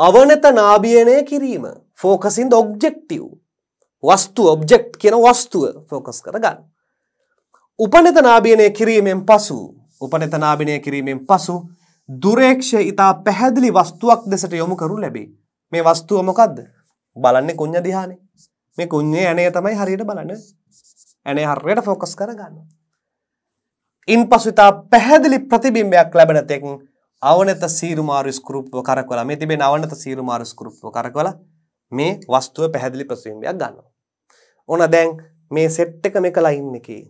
S1: අවනත නාභියනය කිරීම. focusing the objective. වස්තුව object කියන වස්තුව focus කරගන්න. උපනත නාභියනය කිරීමෙන් පසු උපනත නාභියනය කිරීමෙන් පසු දුරේක්ෂ ඊට පැහැදිලි වස්තුවක් දෙසට යොමු කරු ලැබේ. මේ වස්තුව මොකද්ද? බලන්නේ කුඤ්ඤ දිහානේ. මේ කුඤ්ඤේ ඇණය තමයි හරියට බලන්නේ. ඇණය හරියට ફોકસ කරගන්න. ඉන්පසු තා පැහැදිලි ප්‍රතිබිම්බයක් ලැබෙන තෙක් අවනත සීරුමාරු ස්කෘප්ව කරකවලා මේ තිබෙන අවනත සීරුමාරු ස්කෘප්ව කරකවලා මේ වස්තුව පැහැදිලි ප්‍රතිබිම්බයක් ගන්නවා. ඕන දැන් මේ සෙට් එක මේකලා ඉන්නේ කී.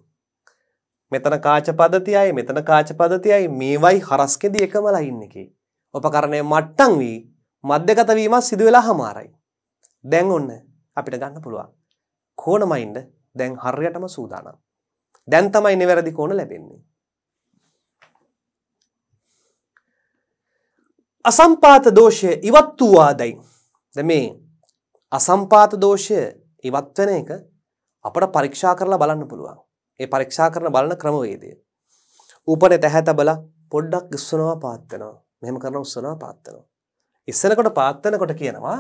S1: මෙතන කාච පද්ධතියයි මෙතන කාච පද්ධතියයි මේවයි හරස්කෙදි එකමලා ඉන්නේ කී. උපකරණය මට්ටම් වී මධ්‍යගත වීමක් සිදු වෙලා හමාරයි. දැන් ඔන්න අපිට ගන්න පුළුවන්. කෝණමයින්ද දැන් හරියටම සූදානම්. දැන් තමයි නිවැරදි කෝණ ලැබෙන්නේ. අසම්පාත දෝෂය ඉවත් වූ ආදයි. දැන් මේ අසම්පාත දෝෂය ඉවත් වෙන එක අපට පරීක්ෂා කරලා බලන්න පුළුවන්. ඒ පරීක්ෂා කරන බලන ක්‍රමවේදය. උපනේ තැහැ තබලා පොඩ්ඩක් ඉස්සනවා පාත් වෙනවා. මෙහෙම කරන උස්සනවා පාත් වෙනවා. ඉස්සරකොට පාත්තනකොට කියනවා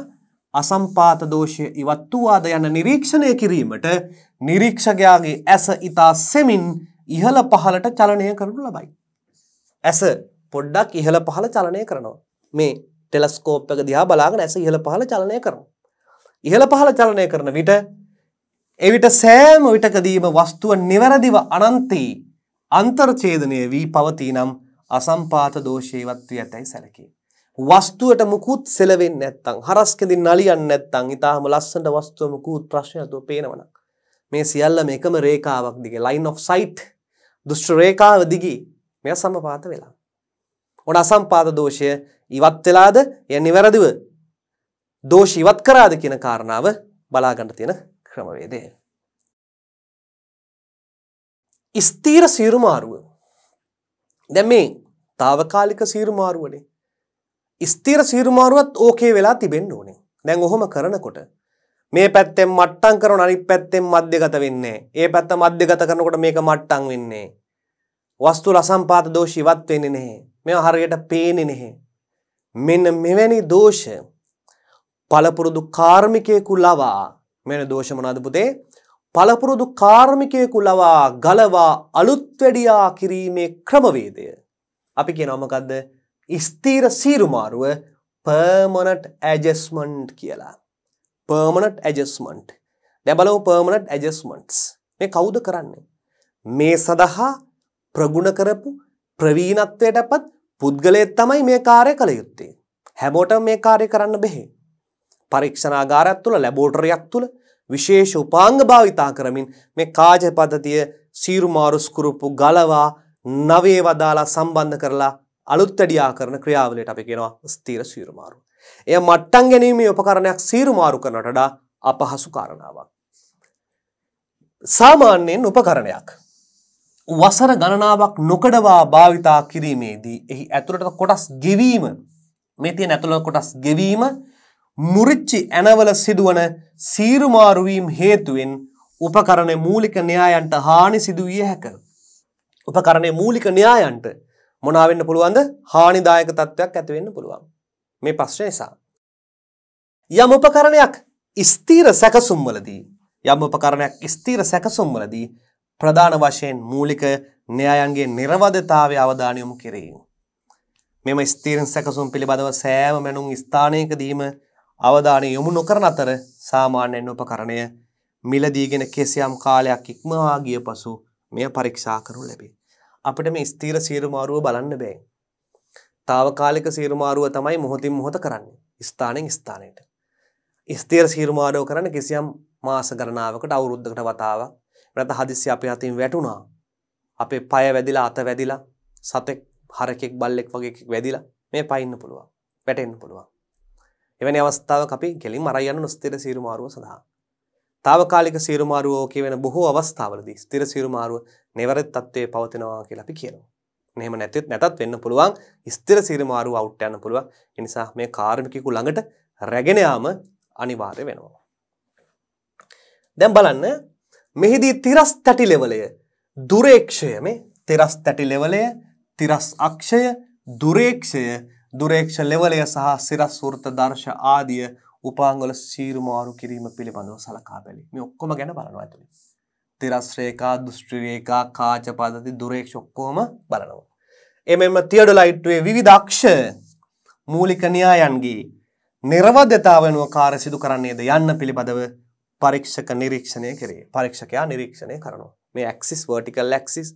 S1: අසම්පාත දෝෂය ඉවත් වූවාද යන නිරීක්ෂණය කිරීමට නිරීක්ෂකයාගේ ඇස ඉතා සෙමින් ඉහළ පහළට චලනය කරනු ලබයි. ඇස පොඩ්ඩක් ඉහළ පහළ චලනය කරනවා. මේ ටෙලස්කෝප් එක දිහා බලාගෙන ඇස ඉහළ පහළ චලනය කරනවා. ඉහළ පහළ චලනය කරන විට එවිට සෑම විටකදීම වස්තුව නිවැරදිව අනන්තී අන්තර්ඡේදනය වී පවතිනම් අසම්පාත දෝෂයවත් වී ඇතැයි සැලකේ. වස්තුවට මුකුත් සෙලවෙන්නේ නැත්නම් හරස් කැඳින් නලියන්නේ නැත්නම් ඊටාම ලස්සනට වස්තුව මුකුත් ප්‍රශ්නයක් නැතුව පේනවනම් මේ සියල්ලම එකම රේඛාවක් දිගේ line of sight දුෂ්ට රේඛාව දිගේ මෙය සමපාත වෙලා. ඔන්න අසම්පාත දෝෂය ඉවත් වෙලාද? එය නිවැරදිව දෝෂ ඉවත් කරාද කියන කාරණාව බලා ගන්න තියෙන ක්‍රමවේදය. ස්ථීර සීරු මාරුව. දැන් මේ తాවකාලික සීරු මාරුවනේ ස්තීර සිරුමාරුවත් ඕකේ වෙලා තිබෙන්න ඕනේ. දැන් ඔහොම කරනකොට මේ පැත්තෙන් මට්ටම් කරන අනිත් පැත්තෙන් මධ්‍යගත වෙන්නේ. ඒ පැත්ත මධ්‍යගත කරනකොට මේක මට්ටම් වෙන්නේ. වස්තු රසම්පාත දෝෂ ඉවත් වෙන්නේ නැහැ. මේවා හරියට පේන්නේ නැහැ. මෙන්න මෙවැනි දෝෂ පළපුරුදු කාර්මිකයෙකු ලවා මෙන්න දෝෂ මොනවාද පුතේ? පළපුරුදු කාර්මිකයෙකු ලවා ගලවා අලුත් වැඩියා කිරීමේ ක්‍රමවේදය. අපි කියනවා මොකද්ද? ස්ථීර සීරුමාරුව පර්මනට් ඇජස්මන්ට් කියලා. පර්මනට් ඇජස්මන්ට් දැබලව පර්මනට් ඇජස්මන්ට්ස් මේ කවුද කරන්නේ. මේ සඳහා ප්‍රගුණ කරපු ප්‍රවීණත්වයට පත් පුද්ගලයත් තමයි මේ කාරය කළ යුත්තේ. හැමෝට මේ කාරය කරන්න බෙහේ. පරීක්ෂණාගාරත් තුළ ලැබෝටරයක් තුළ විශේෂ උපාංග භාවිතා කරමින් මේ කාජ පද්ධතිය සීරුමාරුස්කුරුප්පු ගලවා නවේ වදාලා සම්බන්ධ කරලා අලුත්තඩියා කරන ක්‍රියාවලට අපි කියෙනවා ස්තීර සීරුමාරු. එය මට්ටන් ගැනීමේ උපකරණයක් සීරුමාරු කරනටඩ අපහසු කාරණාවක්. සාමාන්‍යයෙන් උපකරණයක්. වසර ගණනාවක් නොකඩවා භාවිතා කිරීමේදී එහි ඇතුළට කොටස් ගෙවීම මේ තියෙන ඇතුළ කොටස් ගෙවීම මුරිච්චි ඇනවල සිදුවන සීරුමාරුවීම් හේතුවෙන් උපකරණ මූලික න්‍යායන්ට හානි සිදුවිය හැක. උපකරණය මූලික න්‍යායන්ට මොනාවෙන්න පුළුවන්ද හානිදායක තත්ත්වයක් ඇතිවෙන්න පුළුවන්. මේ ප්‍රශ්න නිසා. යම් උපකරණයක් ස්ථීර සැකසුම්වලදී යම් උපකරණයක් ස්ථීර සැකසුම්වලදී ප්‍රධාන වශයෙන් මූලික න්‍යායන්ගේ නිර්වදතාවය අවධානය යොමු කෙරේ. මෙම ස්ථීර සැකසුම් පිළිබඳව සෑම මැනුම් ස්ථානයකදීම අවධානය යොමු නොකරන අතර සාමාන්‍යයෙන් උපකරණය මිලදීගෙන කෙසියම් කාලයක් ඉක්මවා ගිය පසු මෙය පරීක්ෂා කරනු ලැබේ. අපිට මේ ස්ථීර සීරුමාරුව බලන්න බෑ. తాවකාලික සීරුමාරුව තමයි මොහොතින් මොහොත කරන්නේ. ස්ථානෙන් ස්ථානයට. ස්ථීර සීරුමාරුව කරන්නේ කිසියම් මාස ගණනාවකට අවුරුද්දකට වතාවක්. නැත්නම් හදිස්සිය අපේ අතින් වැටුණා. අපේ পায় වැදිලා අත වැදිලා සතෙක් හරකෙක් බල්ලෙක් වගේ වැදිලා මේ පයින්න පුළුවන්. වැටෙන්න පුළුවන්. එවැනි අවස්ථාවක අපි කෙලින්ම අරයන් යන ස්ථීර සීරුමාරුව සඳහා తాවකාලික සීරුමාරුවෝ කියවෙන බොහෝ අවස්ථාවලදී ස්ථිර සීරුමාරුව නිවැරදි තත්ත්වයේ පවතිනවා කියලා අපි කියනවා. එහෙම නැතිත් නැතත් වෙන්න පුළුවන් ස්ථිර සීරුමාරුව අවුට් යන්න පුළුවන්. ඒ නිසා මේ කාර්මිකයෙකු ළඟට රැගෙන යාම අනිවාර්ය වෙනවා. දැන් බලන්න මෙහිදී තිරස් තැටි ලෙවලය දුරේක්ෂය මේ තිරස් තැටි ලෙවලය තිරස් අක්ෂය දුරේක්ෂය දුරේක්ෂ ලෙවලය සහ සිරස් වෘත දර්ශ ආදිය උපාංගල සීරු මාරු කිරීම පිළිබඳව සලකා බැලි. මේ ඔක්කොම ගැන බලනවා ඇතුළේ. තිරස් රේඛා, දෘෂ්ටි රේඛා, කාච පද්ධති, දුරේක්ෂ ඔක්කොම බලනවා. එමෙම තියඩොලයිට්වේ විවිධ අක්ෂ මූලික න්‍යායන්ගේ නිර්වද්‍යතාව වෙනුව කාර්ය සිදු කරන්නේද යන්න පිළිබඳව පරීක්ෂක නිරීක්ෂණය කරේ. පරීක්ෂකයා නිරීක්ෂණය කරනවා. මේ axis, vertical axis,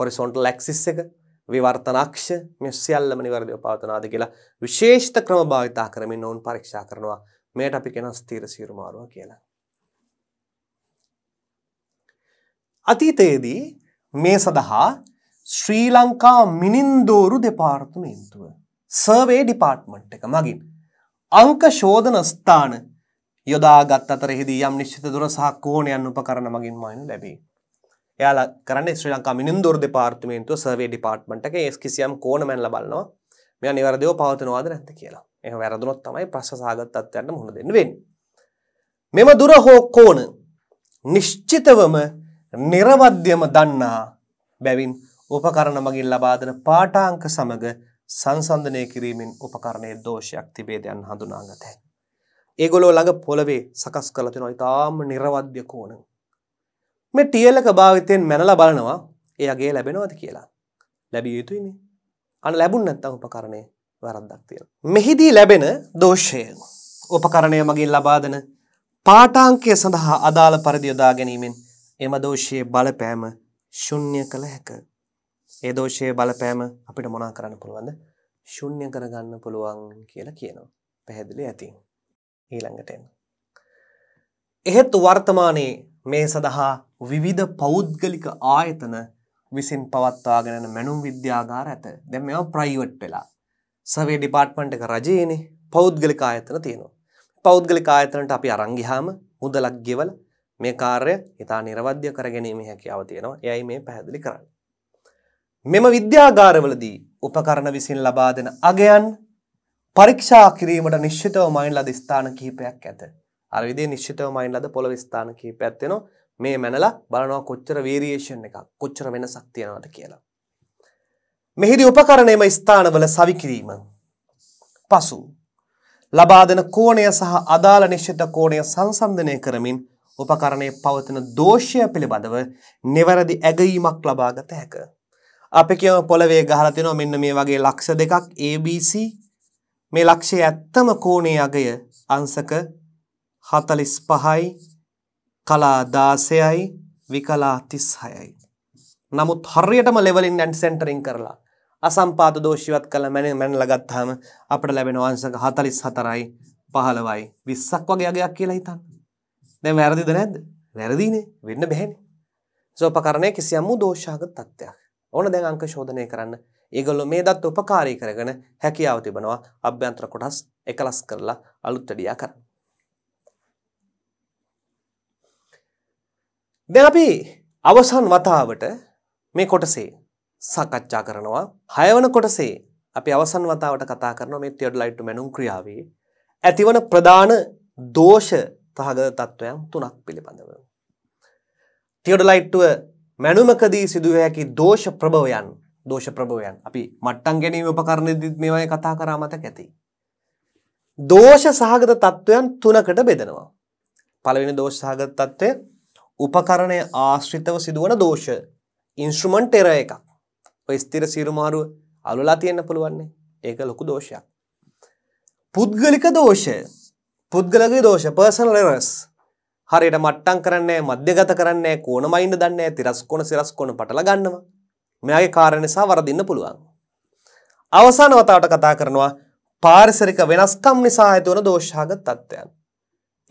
S1: horizontal axis එක විවර්තනක්ෂ මේ සියල්ලම නිවැරදිව පවත්වනවාද කියලා විශේෂිත ක්‍රම භාවිතා කරමින් ඔවුන් පරීක්ෂා කරනවා. මේට අපි කියනවා ස්ථිර සීරු මාරුව කියලා. අතීතයේදී මේ සඳහා ශ්‍රී ලංකා මිනින්දෝරු දෙපාර්තමේන්තුව සර්වේ ඩිපාර්ට්මන්ට් එක මගින් අංක ශෝධන ස්ථාන යොදාගත් අතරෙහිදී යම් නිශ්චිත දුර සහ කෝණයන් උපකරණ මගින් මයින් ලැබේ. එයාලා කරන්න ශ්‍රී ලංකා මිනින්දුර දෙපාර්තමේන්තුව සර්වේ ඩිපාර්ට්මන්ට් එකේ ඒ කිසියම් කෝණමැනලා බලනවා මෙයා නිවැරදිව පවත්වනවාද නැද්ද කියලා. එහෙම වැරදුනොත් තමයි ප්‍රශ්න සාගත තත්ත්වයන්ට මුහුණ දෙන්න වෙන්නේ. මෙම දුර හෝ කෝණ නිශ්චිතවම නිර්වද්‍යම දන්නා බැවින් උපකරණ මගින් ලබා දෙන පාඨාංක සමග සංසන්දනය කිරීමෙන් උපකරණයේ දෝෂයක් තිබේදයන් හඳුනාගත හැකියි. ඒගොල්ලෝ ළඟ පොළවේ සකස් කරලා තියෙනවා ඊටාම් නිර්වද්‍ය කෝණ. මේ ටල් එක භාවිතයෙන් මැනලා බලනවා එයගේ ලැබෙනවද කියලා ලැබිය යුතුයි මේ අන ලැබුන් නැත්තම් උපකරණය වැරද්දක් තියෙනවා මෙහිදී ලැබෙන දෝෂය උපකරණය මගින් ලබා දෙන පාඨාංකය සඳහා අදාළ පරිදි යොදා ගැනීමෙන් එම දෝෂයේ බලපෑම ශුන්‍ය කළ හැක ඒ දෝෂයේ බලපෑම අපිට මොනා කරන්න පුළුවන්ද ශුන්‍ය කරගන්න පුළුවන් කියලා කියනවා පැහැදිලි ඇති ඊළඟට එන්න එහෙත් වර්තමානයේ මේ සඳහා විවිධ පෞද්ගලික ආයතන විසින් පවත්වාගෙන මැනුම් විද්‍යාගාර ඇත. දැන් මේවා ප්‍රයිවට් වෙලා. සර්වේ ඩිපාර්ට්මන්ට් එක රජයේනේ පෞද්ගලික ආයතන තියෙනවා. පෞද්ගලික ආයතනට අපි අරන් ගියාම මුදලක් ගෙවලා මේ කාර්ය ඉතා නිර්වද්‍ය කර ගැනීමේ හැකියාව තියෙනවා. එයයි මේ පැහැදිලි කරන්නේ. මෙම විද්‍යාගාරවලදී උපකරණ විසින් ලබා දෙන අගයන් පරීක්ෂා කිරීමට නිශ්චිතව මයින් ලද ස්ථාන කිහිපයක් ඇත. අර විදිහේ නිශ්චිතව මයින් ලද පොළව ස්ථාන කිහිපයක් තියෙනවා. මේ මැනලා බලනවා කොච්චර වේරියේෂන් එකක් කොච්චර වෙනසක් තියෙනවද කියලා. මෙහිදී උපකරණයම ස්ථානවල සවි කිරීම. පසු ලබා දෙන කෝණය සහ අදාළ නිශ්චිත කෝණය සංසන්දනය කරමින් උපකරණයේ පවතින දෝෂය පිළිබඳව නිවැරදි ඇගීමක් ලබා ගත හැක. අපි කියම පොළවේ ගහලා තිනවා මෙන්න මේ වගේ ලක්ෂ දෙකක් ABC මේ ලක්ෂයේ ඇත්තම කෝණයේ අගය අංශක 45යි කලා දාසයයි විකලා තිස් හයයි. නමුත් හරියටම ලෙවලින් ඇන්ඩ සෙන්ටරින් කරලා අසම්පාද දෝෂිවත් කළ මැන මැන ලගත්හම අපට ලැබෙන වංසක හතලිස් හතරයි පහළවයි විස්සක් වගේ අගයක් කියලා හිතන්න. දැ වැරදිද නැද්ද වැරදිනේ වෙන්න බැහැනි. සෝපකරණය කිසියම් වූ දෝෂාගත තත්ත්වයක් ඕන දැන් අංක ශෝධනය කරන්න ඒගොල්ලො මේ දත් උපකාරී කරගෙන හැකියාව තිබනවා අභ්‍යන්ත්‍ර කොටස් එකලස් කරලා අලුත්තඩියා කරන්න. දැන් අපි අවසන් වතාවට මේ කොටසේ සාකච්ඡා කරනවා හයවන කොටසේ අපි අවසන් වතාවට කතා කරනවා මේ තියඩලයිට් මැනුම් ක්‍රියාවේ ඇතිවන ප්‍රධාන දෝෂ තහගත තත්ත්වයන් තුනක් පිළිබඳව. තියඩලයිට්ටුව මැනුමකදී සිදුව හැකි දෝෂ ප්‍රභවයන් දෝෂ ප්‍රභවයන් අපි මට්ටන් ගැනීම උපකරණයේදීත් මේවායි කතා කරා මතක ඇති. දෝෂ සහගත තත්ත්වයන් තුනකට බෙදෙනවා. පළවෙනි දෝෂ සහගත තත්ත්වය උපකරණය ආශ්‍රිතව සිදුවන දෝෂ ඉන්ස්ට්‍රමන්ට් එරර් එකක්. ඔය ස්ථිර සිරුමාරුව අලුලා තියෙන්න පුළුවන්නේ. ඒක ලොකු දෝෂයක්. පුද්ගලික දෝෂය. පුද්ගලික දෝෂ personal errors. හරියට මට්ටම් කරන්නේ මධ්‍යගත කරන්නේ කෝණමයින්ද දන්නේ තිරස් කෝණ සිරස් කෝණ පටල ගන්නවා. මෙයාගේ කාරණා නිසා වරදින්න පුළුවන්. අවසාන වතාවට කතා කරනවා පාරිසරික වෙනස්කම් නිසා ඇතිවන දෝෂාගත තත්ත්වයන්.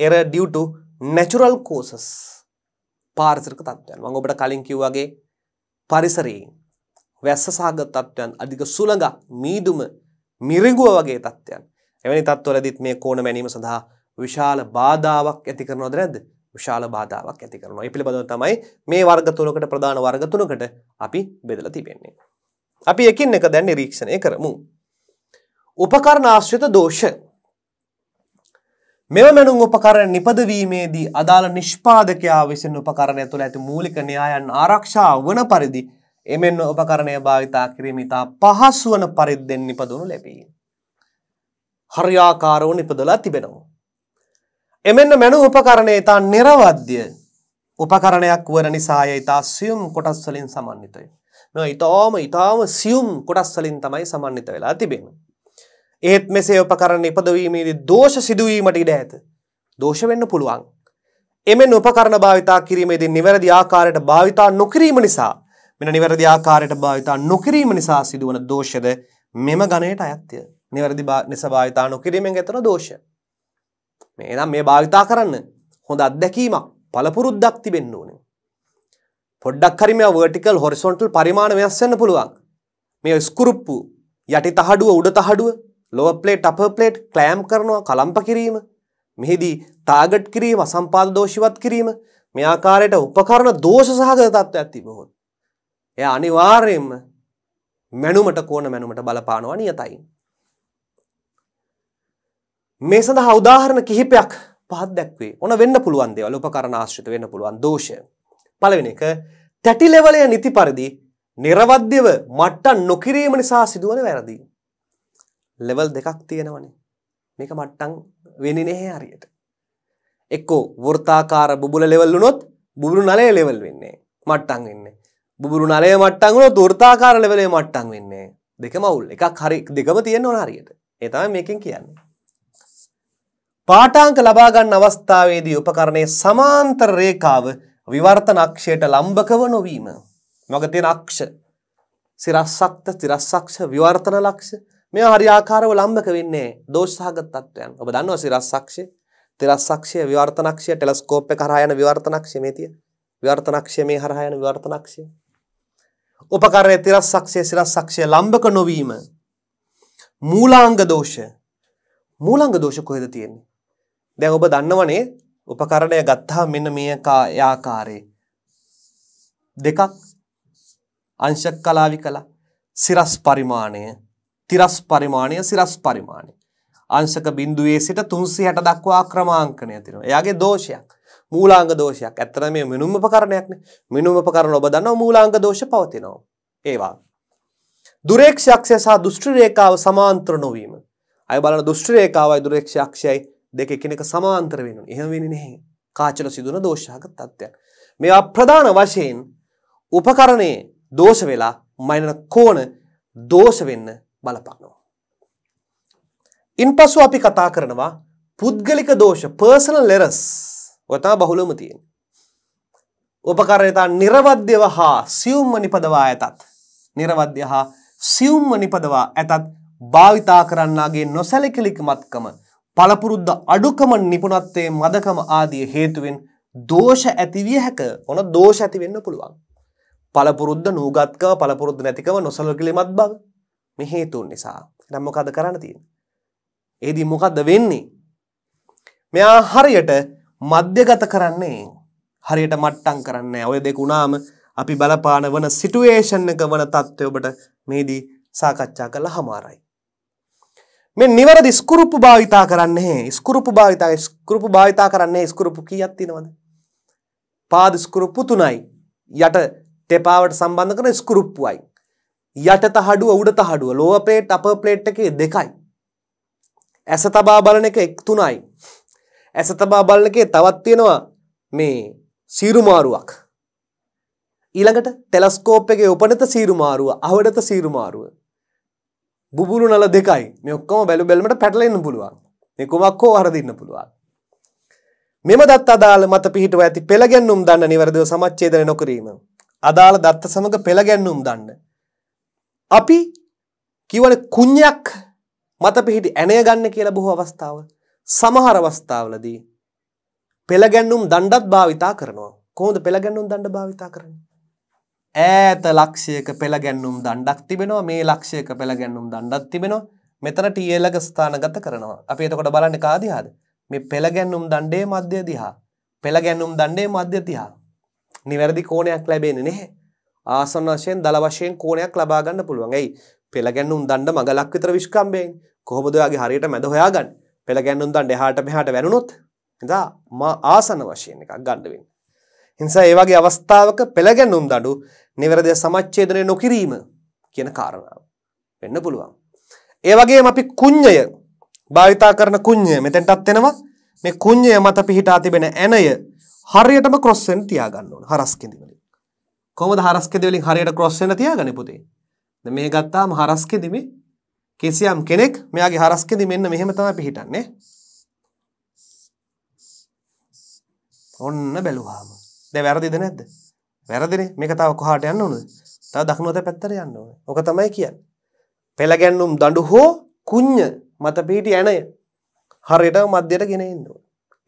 S1: error due to natural causes. පාරිසරික තත්ත්වයන්. මම ඔබට කලින් කිව්වාගේ පරිසරයෙන් වැස්ස සහගත තත්ත්වයන් අධික සුළඟක්, මීදුම, මිරිඟුව වගේ තත්ත්වයන්. එවැනි තත්ත්වවලදීත් මේ කෝණ මැනීම සඳහා විශාල බාධාවක් ඇති කරනවද නැද්ද? විශාල බාධාවක් ඇති කරනවා. ඒ පිළිබඳව තමයි මේ වර්ග තුනකට ප්‍රධාන වර්ග තුනකට අපි බෙදලා තිබෙන්නේ. අපි එකින් එක දැන් නිරීක්ෂණය කරමු. උපකරණ ආශ්‍රිත දෝෂ මෙම මැනුම් උපකරණ නිපදවීමේදී අදාළ නිෂ්පාදකයා විසින් උපකරණය තුළ ඇති මූලික න්‍යායන් ආරක්ෂා වන පරිදි එමෙන්ම උපකරණය භාවිතා කිරීම ඉතා පහසු වන පරිද්දෙන් නිපදවනු ලැබේ. හරියාකාරව නිපදලා තිබෙනවා. එමෙන්න මැනුම් උපකරණය ඉතා නිර්වද්‍ය උපකරණයක් වන නිසා එය ඉතා සියුම් කොටස් වලින් සමන්විතයි. මෙය ඉතාම ඉතාම සියුම් කොටස් වලින් තමයි සමන්විත වෙලා තිබෙන්නේ. ඒත් මෙසේ උපකරණ ඉපදවීමේදී දෝෂ සිදුවීමට ඉඩ ඇත. දෝෂ වෙන්න පුළුවන්. එමෙන් උපකරණ භාවිතා කිරීමේදී නිවැරදි ආකාරයට භාවිතා නොකිරීම නිසා මෙන්න නිවැරදි ආකාරයට භාවිතා නොකිරීම නිසා සිදුවන දෝෂද මෙම ගණයට අයත්ය. නිවැරදි නිසා භාවිතා නොකිරීමෙන් ඇතිවන දෝෂ. මේ නම් මේ භාවිතා කරන්න හොඳ අත්දැකීමක් පළපුරුද්දක් තිබෙන්න ඕනේ. පොඩ්ඩක් හරි මේ වර්ටිකල් හොරිසොන්ටල් පරිමාණ වෙනස් වෙන්න පුළුවන්. මේ ස්කුරුප්පු යටි තහඩුව උඩ තහඩුව ලොව ප්ලේට් අපර් ප්ලේට් ක්ලෑම් කරනවා කලම්ප කිරීම මෙහිදී ටාගට් කිරීම අසම්පාද දෝෂිවත් කිරීම මේ ආකාරයට උපකරණ දෝෂ සහගත තත්ත්වයක් තිබෙහොත් එයා අනිවාර්යයෙන්ම මැනුමට කෝණ මැනුමට බලපානවා නියතයි මේ සඳහා උදාහරණ කිහිපයක් පහත් දැක්වේ ඕන වෙන්න පුළුවන් දේවල් උපකරණ ආශ්‍රිත වෙන්න පුළුවන් දෝෂය පළවෙනි එක තැටි ලෙවලය නිති පරිදි නිර්වද්‍යව මට්ටම් නොකිරීම නිසා සිදුවන වැරදි ලෙවල් දෙකක් තියෙනවනේ. මේක මට්ටම් වෙන්නේ නැහැ හරියට. එක්කෝ වෘත්තාකාර බුබුල ලෙවල් වුණොත් බුබුලු නලය ලෙවල් වෙන්නේ. මට්ටම් වෙන්නේ. බුබුලු නලය මට්ටම් වුණොත් වෘත්තාකාර ලෙවලේ මට්ටම් වෙන්නේ. දෙකම අවුල්. එකක් හරි දෙකම තියෙන්න ඕන හරියට. ඒ තමයි මේකෙන් කියන්නේ. පාඨාංක ලබා ගන්න අවස්ථාවේදී උපකරණයේ සමාන්තර රේඛාව විවර්තන අක්ෂයට ලම්බකව නොවීම. මග තියෙන අක්ෂ සිරස්සක්ත සිරස්සක්ෂ විවර්තන ලක්ෂ මේ හරි ආකාරව ලම්භක වෙන්නේ දෝෂසහගත තත්වයන්. ඔබ දන්නවා සිරස්සක්ෂය, තිරස්සක්ෂය, විවර්තනක්ෂය, ටෙලස්කෝප් එක හරහා යන විවර්තනක්ෂය මේ තියෙන. විවර්තනක්ෂය මේ හරහා යන විවර්තනක්ෂය. උපකරණයේ තිරස්සක්ෂය, සිරස්සක්ෂය ලම්භක නොවීම. මූලාංග දෝෂය. මූලාංග දෝෂ කොහෙද තියෙන්නේ? දැන් ඔබ දන්නවනේ උපකරණය ගත්තා මෙන්න මේ ආකාරයේ දෙකක් අංශක කලාවි කළා. සිරස් පරිමාණය තිරස් පරිමාණය සිරස් පරිමාණය. අංශක බිඳුවේ සිට 360 දක්වා ක්‍රමාංකණය තියෙනවා. එයාගේ දෝෂයක්. මූලාංග දෝෂයක්. ඇත්තට මේ මිනුම් උපකරණයක්නේ. මිනුම් උපකරණ ඔබ දන්නවා මූලාංග දෝෂ පවතිනවා. ඒවා. දුරේක්ෂ අක්ෂය සහ දුෂ්ටි රේඛාව සමාන්තර නොවීම. අය බලන දුෂ්ටි රේඛාවයි දුරේක්ෂ අක්ෂයයි දෙක එකිනෙක සමාන්තර වෙනුනේ. එහෙම වෙන්නේ නැහැ. කාචල සිදුන දෝෂාගත තත්ත්වයක්. මේවා ප්‍රධාන වශයෙන් උපකරණයේ දෝෂ වෙලා මයිනන කෝණ දෝෂ වෙන්න බලපානවා. ඉන් පසු අපි කතා කරනවා පුද්ගලික දෝෂ පර්සනල් ලෙරස් ඔතා බහුලම තියෙන්. උපකරයතා නිරවද්‍යව හා සියුම්ම නිපදවා ඇතත්. නිරවද්‍ය හා සියුම්ම නිපදවා ඇතත් භාවිතා කරන්නාගේ නොසැලකලිකමත්කම පළපුරුද්ද අඩුකම නිපුණත්වයේ මදකම ආදිය හේතුවෙන් දෝෂ ඇතිවිය හැක ඕන දෝෂ ඇති වෙන්න පුළුවන්. පළපුරුද්ද නූගත්කව පළපුරුද්ද නැතිකව නොසලකලිමත් බව මේ හේතුන් නිසා. එහෙනම් මොකද කරන්න තියෙන්නේ? ඒදී මොකද්ද වෙන්නේ? මෙයා හරියට මධ්‍යගත කරන්නේ හරියට මට්ටම් කරන්නේ ඔය දෙක උනාම අපි බලපාන වන සිටුේෂන් එක වන තත්ත්වය ඔබට මේදී සාකච්ඡා කළා හමාරයි. මේ නිවැරදි ස්කුරුප්පු භාවිතා කරන්නේ ස්කුරුප්පු භාවිතා ස්කුරුප්පු භාවිතා කරන්නේ ස්කුරුප්පු කීයක් තියෙනවද? පාද ස්කුරුප්පු තුනයි. යට තෙපාවට සම්බන්ධ කරන ස්කුරුප්පුයි. යට තහඩුව උඩ තහඩුව ලෝව ප්ලේට් අපර් ප්ලේට් එකේ දෙකයි. ඇස තබා බලන එක එක් තුනයි. ඇස තබා බලන එකේ තවත් තියෙනවා මේ සීරු මාරුවක්. ඊළඟට ටෙලස්කෝප් එකේ උපනත සීරු මාරුව, අහවඩත සීරු මාරුව. බුබුලු නල දෙකයි. මේ ඔක්කොම බැලු බැලමට පැටලෙන්න පුළුවන්. මේ කුමක් හෝ වරදින්න පුළුවන්. මෙම දත් අදාළ මත පිහිටව ඇති පෙළ ගැන්නුම් දන්න නිවැරදිව සමච්ඡේදනය නොකිරීම. අදාළ දත්ත සමග පෙළ ගැන්නුම් දන්න. අපි කිවන කුණ්යක් මත පිහිටි ඇණය ගන්න කියලා බොහෝ අවස්ථාව සමහර අවස්ථාවලදී පෙළගැන්නුම් දණ්ඩත් භාවිතා කරනවා. කොහොමද පෙළගැන්නුම් දණ්ඩ භාවිතා කරන්නේ? ඈත ලක්ෂයක පෙළගැන්නුම් දණ්ඩක් තිබෙනවා. මේ ලක්ෂයක පෙළගැන්නුම් දණ්ඩක් තිබෙනවා. මෙතන TLක ස්ථානගත කරනවා. අපි එතකොට බලන්නේ කාදිහාද? මේ පෙළගැන්නුම් දණ්ඩේ මධ්‍ය දිහා. පෙළගැන්නුම් දණ්ඩේ මධ්‍ය දිහා. නිවැරදි කෝණයක් ලැබෙන්නේ නැහැ. ආසන්න වශයෙන් දල වශයෙන් කෝණයක් ලබා ගන්න පුළුවන්. ඇයි? පෙළ ගැන්නුම් දණ්ඩ මගලක් විතර විශ්කම්බයෙන්. කොහොමද ඔයාගේ හරියට මැද හොයාගන්නේ? පෙළ ගැන්නුම් දණ්ඩ එහාට මෙහාට වැනුනොත් එදා මා ආසන්න වශයෙන් එකක් ගන්න වෙන්නේ. හිංසා ඒ වගේ අවස්ථාවක පෙළ ගැන්නුම් දඩු නිවැරදිව සමච්ඡේදනය නොකිරීම කියන කාරණාව වෙන්න පුළුවන්. ඒ වගේම අපි කුඤ්ඤය භාවිතා කරන කුඤ්ඤය මෙතෙන්ටත් එනවා. මේ කුඤ්ඤය මත පිහිටා තිබෙන ඇණය හරියටම ක්‍රොස් වෙන තියාගන්න ඕන. හරස් කෙඳි වලින්. කොහොමද හරස් කෙද වලින් හරියට ක්‍රොස් වෙන්න තියාගන්නේ පුතේ? දැන් මේ ගත්තාම හරස් කෙදි මේ කිසියම් කෙනෙක් මෙයාගේ හරස් කෙදි මෙන්න මෙහෙම තමයි පිහිටන්නේ. ඔන්න බැලුවාම. දැන් වැරදිද නැද්ද? වැරදිනේ. මේක තව කොහාට යන්න ඕනද? තව දකුණු අත පැත්තට යන්න ඕනේ. ඕක තමයි කියන්නේ. පෙළ ගැන්නුම් දඬු හෝ කුඤ්ඤ මත පිහිටි ඇණය හරියටම මැදයට ගෙන එන්න ඕනේ.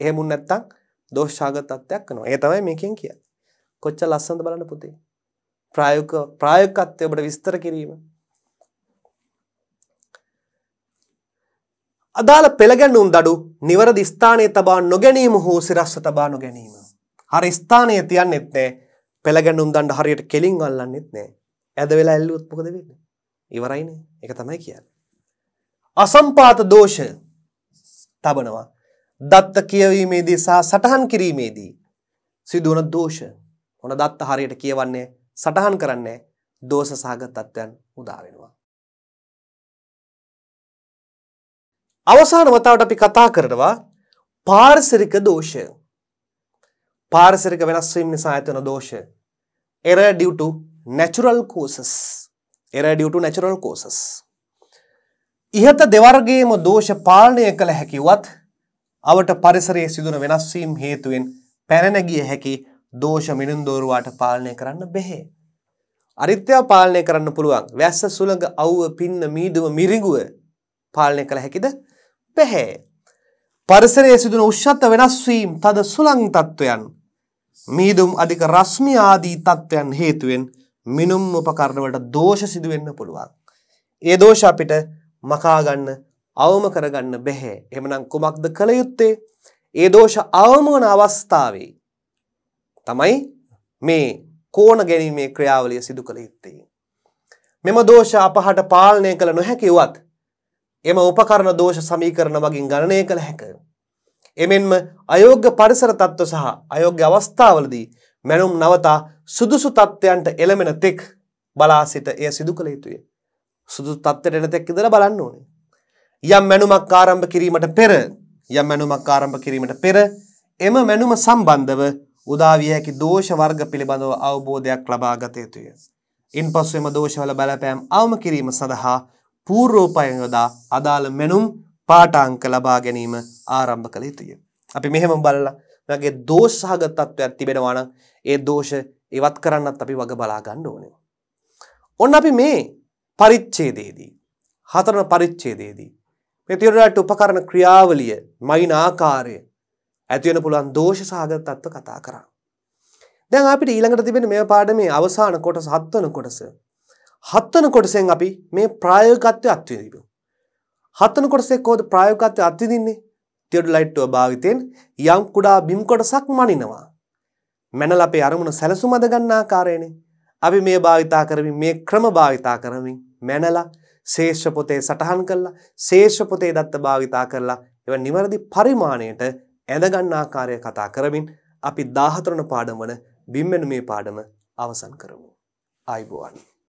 S1: එහෙමුන් නැත්තම් දෝෂාගත තත්ත්වයක් වෙනවා. ඒ තමයි මේකෙන් කියන්නේ. කොච්චර ලස්සනද බලන්න පුතේ. ප්‍රායෝගික ප්‍රායෝගිකත්වය ඔබට විස්තර කිරීම. අදාළ පෙළගැනුම් දඩු නිවැරදි ස්ථානයේ තබා නොගැනීම හෝ සිරස්ව තබා නොගැනීම. හරි ස්ථානයේ තියන්නෙත් නෑ. පෙළගැනුම් දණ්ඩ හරියට කෙලින් අල්ලන්නෙත් නෑ. ඇද වෙලා ඇල්ලුවොත් මොකද වෙන්නේ? ඉවරයිනේ. ඒක තමයි කියන්නේ. අසම්පාත දෝෂ තබනවා. දත්ත කියවීමේදී සහ සටහන් කිරීමේදී සිදුවන දෝෂ ඔන දත්ත හරියට කියවන්නේ සටහන් කරන්නේ දෝෂ සහගත තත්ත්වයන් උදා වෙනවා. අවසාන වතාවට අපි කතා කරනවා පාරිසරික දෝෂය. පාරිසරික වෙනස් වීම නිසා ඇතිවන දෝෂය. error due to natural causes. error due to natural causes. ඉහත දෙවර්ගයේම දෝෂ පාලනය කළ හැකිවත් අවට පරිසරයේ සිදුවන වෙනස් වීම හේතුවෙන් පැන නැගිය හැකි දෝෂ මිනුන්දෝරුවාට පාලනය කරන්න බැහැ. අරිත්‍යව පාලනය කරන්න පුළුවන්. වැස්ස සුළඟ අවුව පින්න මීදුව මිරිඟුව පාලනය කළ හැකිද? බැහැ. පරිසරයේ සිදුන උෂ්ණත වෙනස් වීම තද සුළං තත්වයන් මීදුම් අධික රශ්මි ආදී තත්වයන් හේතුවෙන් මිනුම් උපකරණ වලට දෝෂ සිදු වෙන්න පුළුවන්. ඒ දෝෂ අපිට මකා ගන්න අවම කරගන්න බැහැ. එහෙමනම් කුමක්ද කළ යුත්තේ? ඒ දෝෂ අවම වන අවස්ථාවේ තමයි මේ කෝණ ගැනීමේ ක්‍රියාවලිය සිදු කළ යුත්තේ. මෙම දෝෂ අපහට පාලනය කළ නොහැකි වුවත් එම උපකරණ දෝෂ සමීකරණ වගින් ගණනය කළ හැක. එමෙන්ම අයෝග්‍ය පරිසර තත්ත්ව සහ අයෝග්‍ය අවස්ථාවලදී මැනුම් නවතා සුදුසු තත්ත්වයන්ට එළමෙන තෙක් බලා සිට එය සිදු කළ යුතුය. සුදු තත්ත්වයට එන තෙක් ඉඳලා බලන්න ඕනේ. යම් මැනුමක් ආරම්භ කිරීමට පෙර යම් මැනුමක් ආරම්භ කිරීමට පෙර එම මැනුම සම්බන්ධව උදා විය හැකි දෝෂ වර්ග පිළිබඳව අවබෝධයක් ලබා ගත යුතුය. ඉන්පසු එම දෝෂවල බලපෑම් අවම කිරීම සඳහා පූර්වෝපයන් යොදා අදාළ මෙනුම් පාඨාංක ලබා ගැනීම ආරම්භ කළ යුතුය. අපි මෙහෙම බලලා මගේ දෝෂ සහගත තත්ත්වයක් තිබෙනවා නම් ඒ දෝෂ ඉවත් කරන්නත් අපි වග බලා ගන්න ඕනේ. ඔන්න අපි මේ පරිච්ඡේදයේදී හතරන පරිච්ඡේදයේදී මේ තිරණට උපකරණ ක්‍රියාවලිය මයින් ආකාරය ඇති වෙන පුළුවන් දෝෂ සහගත තත්ත්ව කතා කරා. දැන් අපිට ඊළඟට තිබෙන මේ පාඩමේ අවසාන කොටස හත්වන කොටස. හත්වන කොටසෙන් අපි මේ ප්‍රායෝගිකත්වය අත්විඳිමු. හත්වන කොටසේ කොහොමද ප්‍රායෝගිකත්වය අත්විඳින්නේ? ටියොඩලයිට්ව භාවිතයෙන් යම් කුඩා බිම් කොටසක් මනිනවා. මැනල අපේ අරමුණ සැලසුමද ගන්නා කාරයනේ. අපි මේ භාවිතා කරමින් මේ ක්‍රම භාවිතා කරමින් මැනලා ශේෂ්‍ය පොතේ සටහන් කළා ශේෂ්‍ය පොතේ දත්ත භාවිතා කරලා ඒව නිවැරදි පරිමාණයට ඇඳගන්න ආකාරය කතා කරමින් අපි 14 පාඩම වන බිම්මෙනු මේ පාඩම අවසන් කරමු. ආයිබෝවන්.